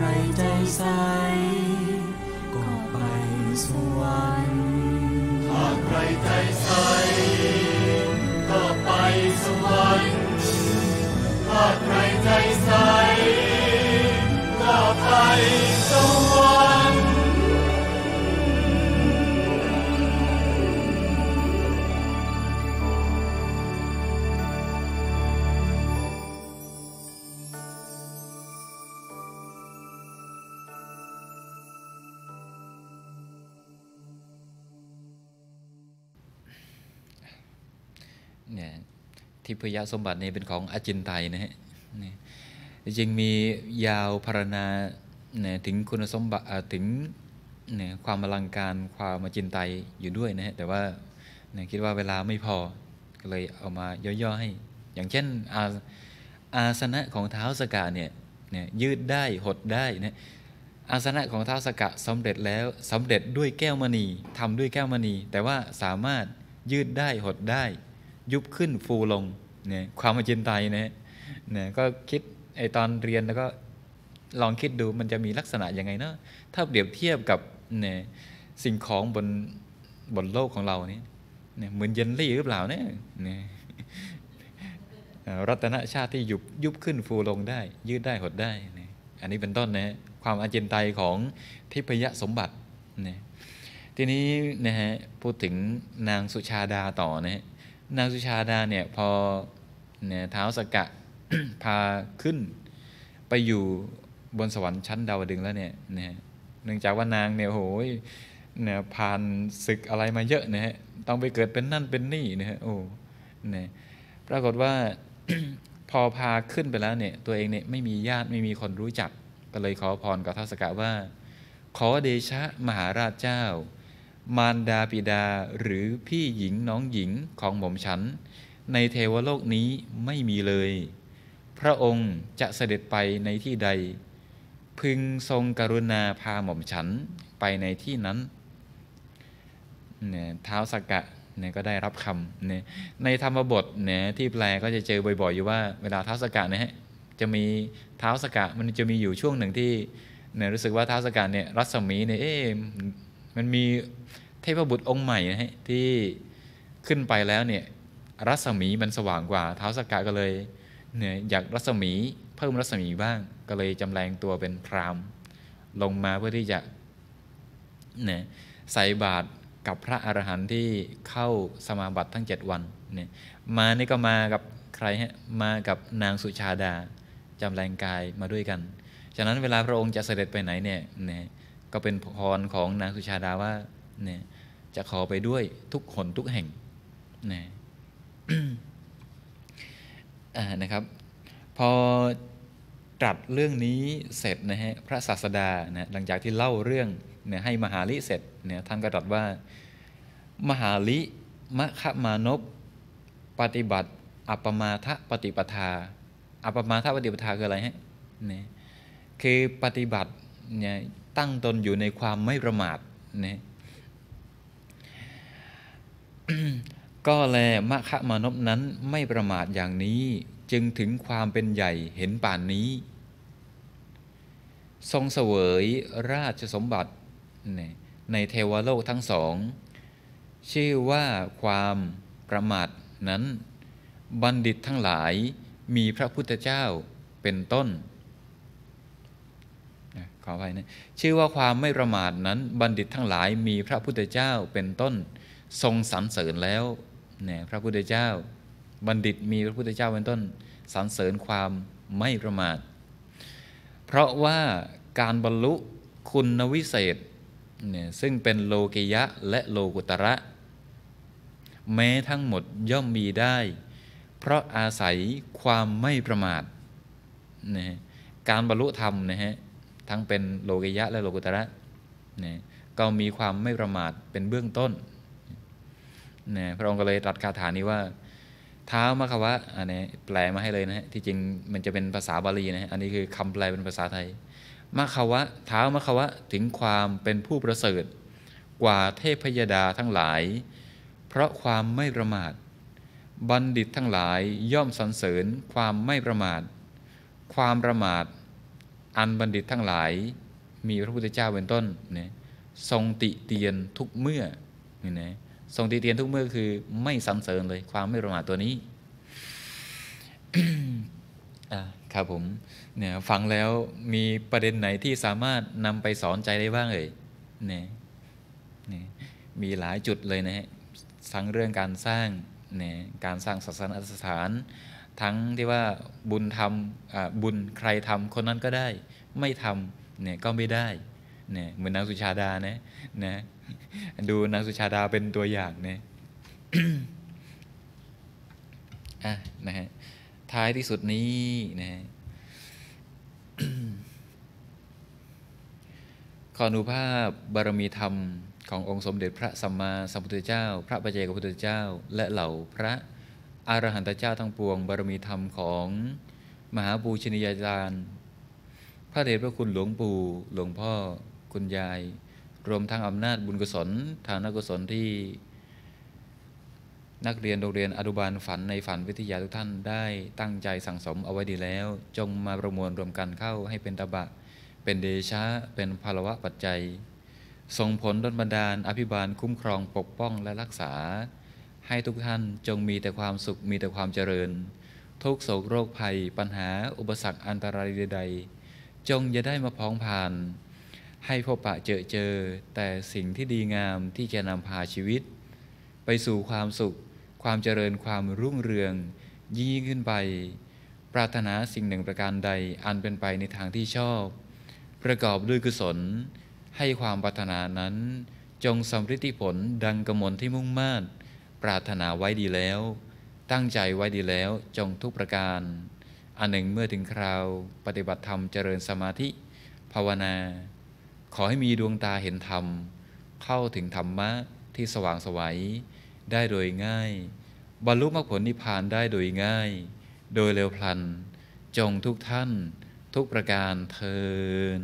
ใครใจใสก็ไปสวรรค์หากใครใจใสก็ไปสวรรค์พยสมบัติเนี่ยเป็นของอาจินไตยนะฮะจึงมียาวพรณาถึงคุณสมบัติถึงความอลังการความอาจินไตยอยู่ด้วยนะฮะแต่ว่าคิดว่าเวลาไม่พอก็เลยเอามาย่อๆให้ อย่างเช่นอาอาสนะของเท้าสกาเนี่ยยืดได้หดได้นะอาสนะของเท้าสกะสำเร็จแล้วสำเร็จด้วยแก้วมณีทำด้วยแก้วมณี แต่ว่าสามารถยืดได้หดได้ ยุบขึ้นฟูลงนี่ยความอจินไตยนะเนี่ย ก็คิดไอตอนเรียนแล้วก็ลองคิดดูมันจะมีลักษณะยังไงเนาะถ้าเปรียบเทียบกับเนี่ยสิ่งของบนบนโลกของเราเนี่ยเนี่ยเหมือนเยนลี่หรือเปล่าเนี่ยเนี่ยรัตนชาติที่ยุบยุบขึ้นฟูลงได้ ยืดได้หดได้เนี่ยอันนี้เป็นต้นนะความอาเจนไตของทิพยสมบัติเนี่ยทีนี้นะฮะพูดถึงนางสุชาดาต่อนะฮะนางสุชาดาเนี่ยพอเนี่ยเท้าสกกะพาขึ้น ไปอยู่บนสวรรค์ชั้นดาวดึงแล้วเนี่ยเนี่ยเนื่องจากว่านางเนี่ยโหยเนี่ยผ่านศึกอะไรมาเยอะนะฮะต้องไปเกิดเป็นนั่นเป็นนี่นะฮะโอ้เนี่ยปรากฏว่าพอพาขึ้นไปแล้วเนี่ยตัวเองเนี่ยไม่มีญาติไม่มีคนรู้จักก็เลยขอพรกับท้าสกะว่า ขอเดชะมหาราชเจ้ามารดาปิดาหรือพี่หญิงน้องหญิงของหม่อมฉัน ในเทวโลกนี้ไม่มีเลย พระองค์จะเสด็จไปในที่ใดพึงทรงกรุณาพาหม่อมฉันไปในที่นั้นเนี่ยเท้าสักกะเนี่ยก็ได้รับคำเนี่ยในธรรมบทเนี่ยที่แปลก็จะเจอบ่อย ๆ อยู่ว่าเวลาเท้าสักกะเนี่ยจะมีเท้าสสกะมันจะมีอยู่ช่วงหนึ่งที่เนี่ยรู้สึกว่าเท้าสสกะเนี่ยรัศมีเนี่ยเอ๊มันมีเทพบุตรองค์ใหม่นะฮะที่ขึ้นไปแล้วเนี่ยรัศมีมันสว่างกว่าเท้าสกกะก็เลยเนี่ยอยากรัศมีเพิ่มรัศมีบ้างก็เลยจำแรงตัวเป็นพรามลงมาเพื่อที่จะเนี่ยใส่บาตรกับพระอรหันต์ที่เข้าสมาบัติทั้งเจ็ดวันเนี่ยมานี่ก็มากับใครฮะมากับนางสุชาดาจำแรงกายมาด้วยกันฉะนั้นเวลาพระองค์จะเสด็จไปไหนเนี่ยเนี่ยก็เป็นพรของนางสุชาดาว่าเนี่ยจะขอไปด้วยทุกหนทุกแห่งนะนะครับ พอตรัสเรื่องนี้เสร็จนะฮะพระศาสดานะหลังจากที่เล่าเรื่องเนี่ยให้มหาลิเสร็จเนี่ยท่านก็ตรัสว่ามหาลิมะคะมานพปฏิบัติ อัปมาทะปฏิปทา อัปมาทะปฏิปทาคืออะไรฮะเนี่ยคือปฏิบัติเนี่ยตั้งตนอยู่ในความไม่ประมาทนะก็แลมะคะมานพนั้นไม่ประมาทอย่างนี้จึงถึงความเป็นใหญ่เห็นป่านนี้ ทรงเสวยราชสมบัติในเทวโลกทั้งสองชื่อว่าความประมาทนั้น บัณฑิตทั้งหลายมีพระพุทธเจ้าเป็นต้นขอภัยนะชื่อว่าความไม่ประมาทนั้นบัณฑิตทั้งหลายมีพระพุทธเจ้าเป็นต้นทรงสรรเสริญแล้วเนี่ยพระพุทธเจ้า บัณฑิตมีพระพุทธเจ้าเป็นต้นสรรเสริญความไม่ประมาท เพราะว่าการบรรลุคุณวิเศษเนี่ยซึ่งเป็นโลกิยะและโลกุตระ แม้ทั้งหมดย่อมมีได้ เพราะอาศัยความไม่ประมาทนะการบรรลุธรรมนะฮะทั้งเป็นโลกยะและโลกุตระนะก็มีความไม่ประมาทเป็นเบื้องต้นนะพระองค์ก็เลยตรัสคาถานี้ว่าเท้ามาคะวะอันนี้แปลมาให้เลยนะฮะที่จริงมันจะเป็นภาษาบาลีนะฮะอันนี้คือคำแปลเป็นภาษาไทย มาคะวะเท้ามาคคะวะถึงความเป็นผู้ประเสริฐกว่าเทพยดาทั้งหลาย เพราะความไม่ประมาทบัณฑิตทั้งหลายย่อมสรรเสริญความไม่ประมาท ความประมาทอันบัณฑิตทั้งหลายมีพระพุทธเจ้าเป็นต้นเนี่ยทรงติเตียนทุกเมื่อนี่นะทรงติเตียนทุกเมื่อคือไม่สังเสริญเลยความไม่ประมาทตัวนี้ครับผมเนี่ยฟังแล้วมีประเด็นไหนที่สามารถนำไปสอนใจได้บ้างเอ่ยเนี่ยเนี่ยมีหลายจุดเลยนะฮะทั้งเรื่องการสร้างเนี่ยการสร้างศาสนสถาน ทั้งที่ว่าบุญทำบุญใครทำคนนั้นก็ได้ไม่ทำเนี่ยก็ไม่ได้เนี่ยเหมือนนางสุชาดานะนะดูนางสุชาดาเป็นตัวอย่างเนี่ยอ่ะนะฮะท้ายที่สุดนี้นะฮะขออนุภาพบารมีธรรมขององค์สมเด็จพระสัมมาสัมพุทธเจ้าพระปัจเจกพุทธเจ้า และเหล่าพระอรหันตเจ้าทั้งปวง บารมีธรรมของมหาบูชนียาจารย์ระเดชพระคุณหลวงปู่หลวงพ่อ คุณยาย รวมทั้งอำนาจบุญกุศลทางนักกุศลที่ นักเรียนโรงเรียนอนุบาลฝันในฝันวิทยาทุกท่านได้ตั้งใจสั่งสม เอาไว้ดีแล้ว จงมาประมวลรวมกันเข้าให้เป็นตบะ เป็นเดชะเป็นพลวะปัจจัยส่งผลดลบันดาล อภิบาลคุ้มครองปกป้องและรักษา ให้ทุกท่านจงมีแต่ความสุขมีแต่ความเจริญทุกโศกโรคภัย ปัญหาอุปสรรคอันตรายใดๆจงอย่าได้มาพ้องผ่าน ให้พบปะเจอเจอ แต่สิ่งที่ดีงามที่จะนำพาชีวิต ไปสู่ความสุข ความเจริญความรุ่งเรืองยิ่งขึ้นไป ปรารถนาสิ่งหนึ่งประการใดอันเป็นไปในทางที่ชอบ ประกอบด้วยกุศลให้ความปรารถนานั้น จงสำฤทธิผลดังกระมลที่มุ่งมา่ปรารถนาไว้ดีแล้ว ตั้งใจไว้ดีแล้วจงทุกประการอันหนึ่งเมื่อถึงคราวปฏิบัติธรรมเจริญสมาธิภาวนา ขอให้มีดวงตาเห็นธรรม เข้าถึงธรรมะที่สว่างสวัยได้โดยง่าย บรรลุมรรคผลนิพพานได้โดยง่าย โดยเร็วพลันจงทุกท่านทุกประการเทิน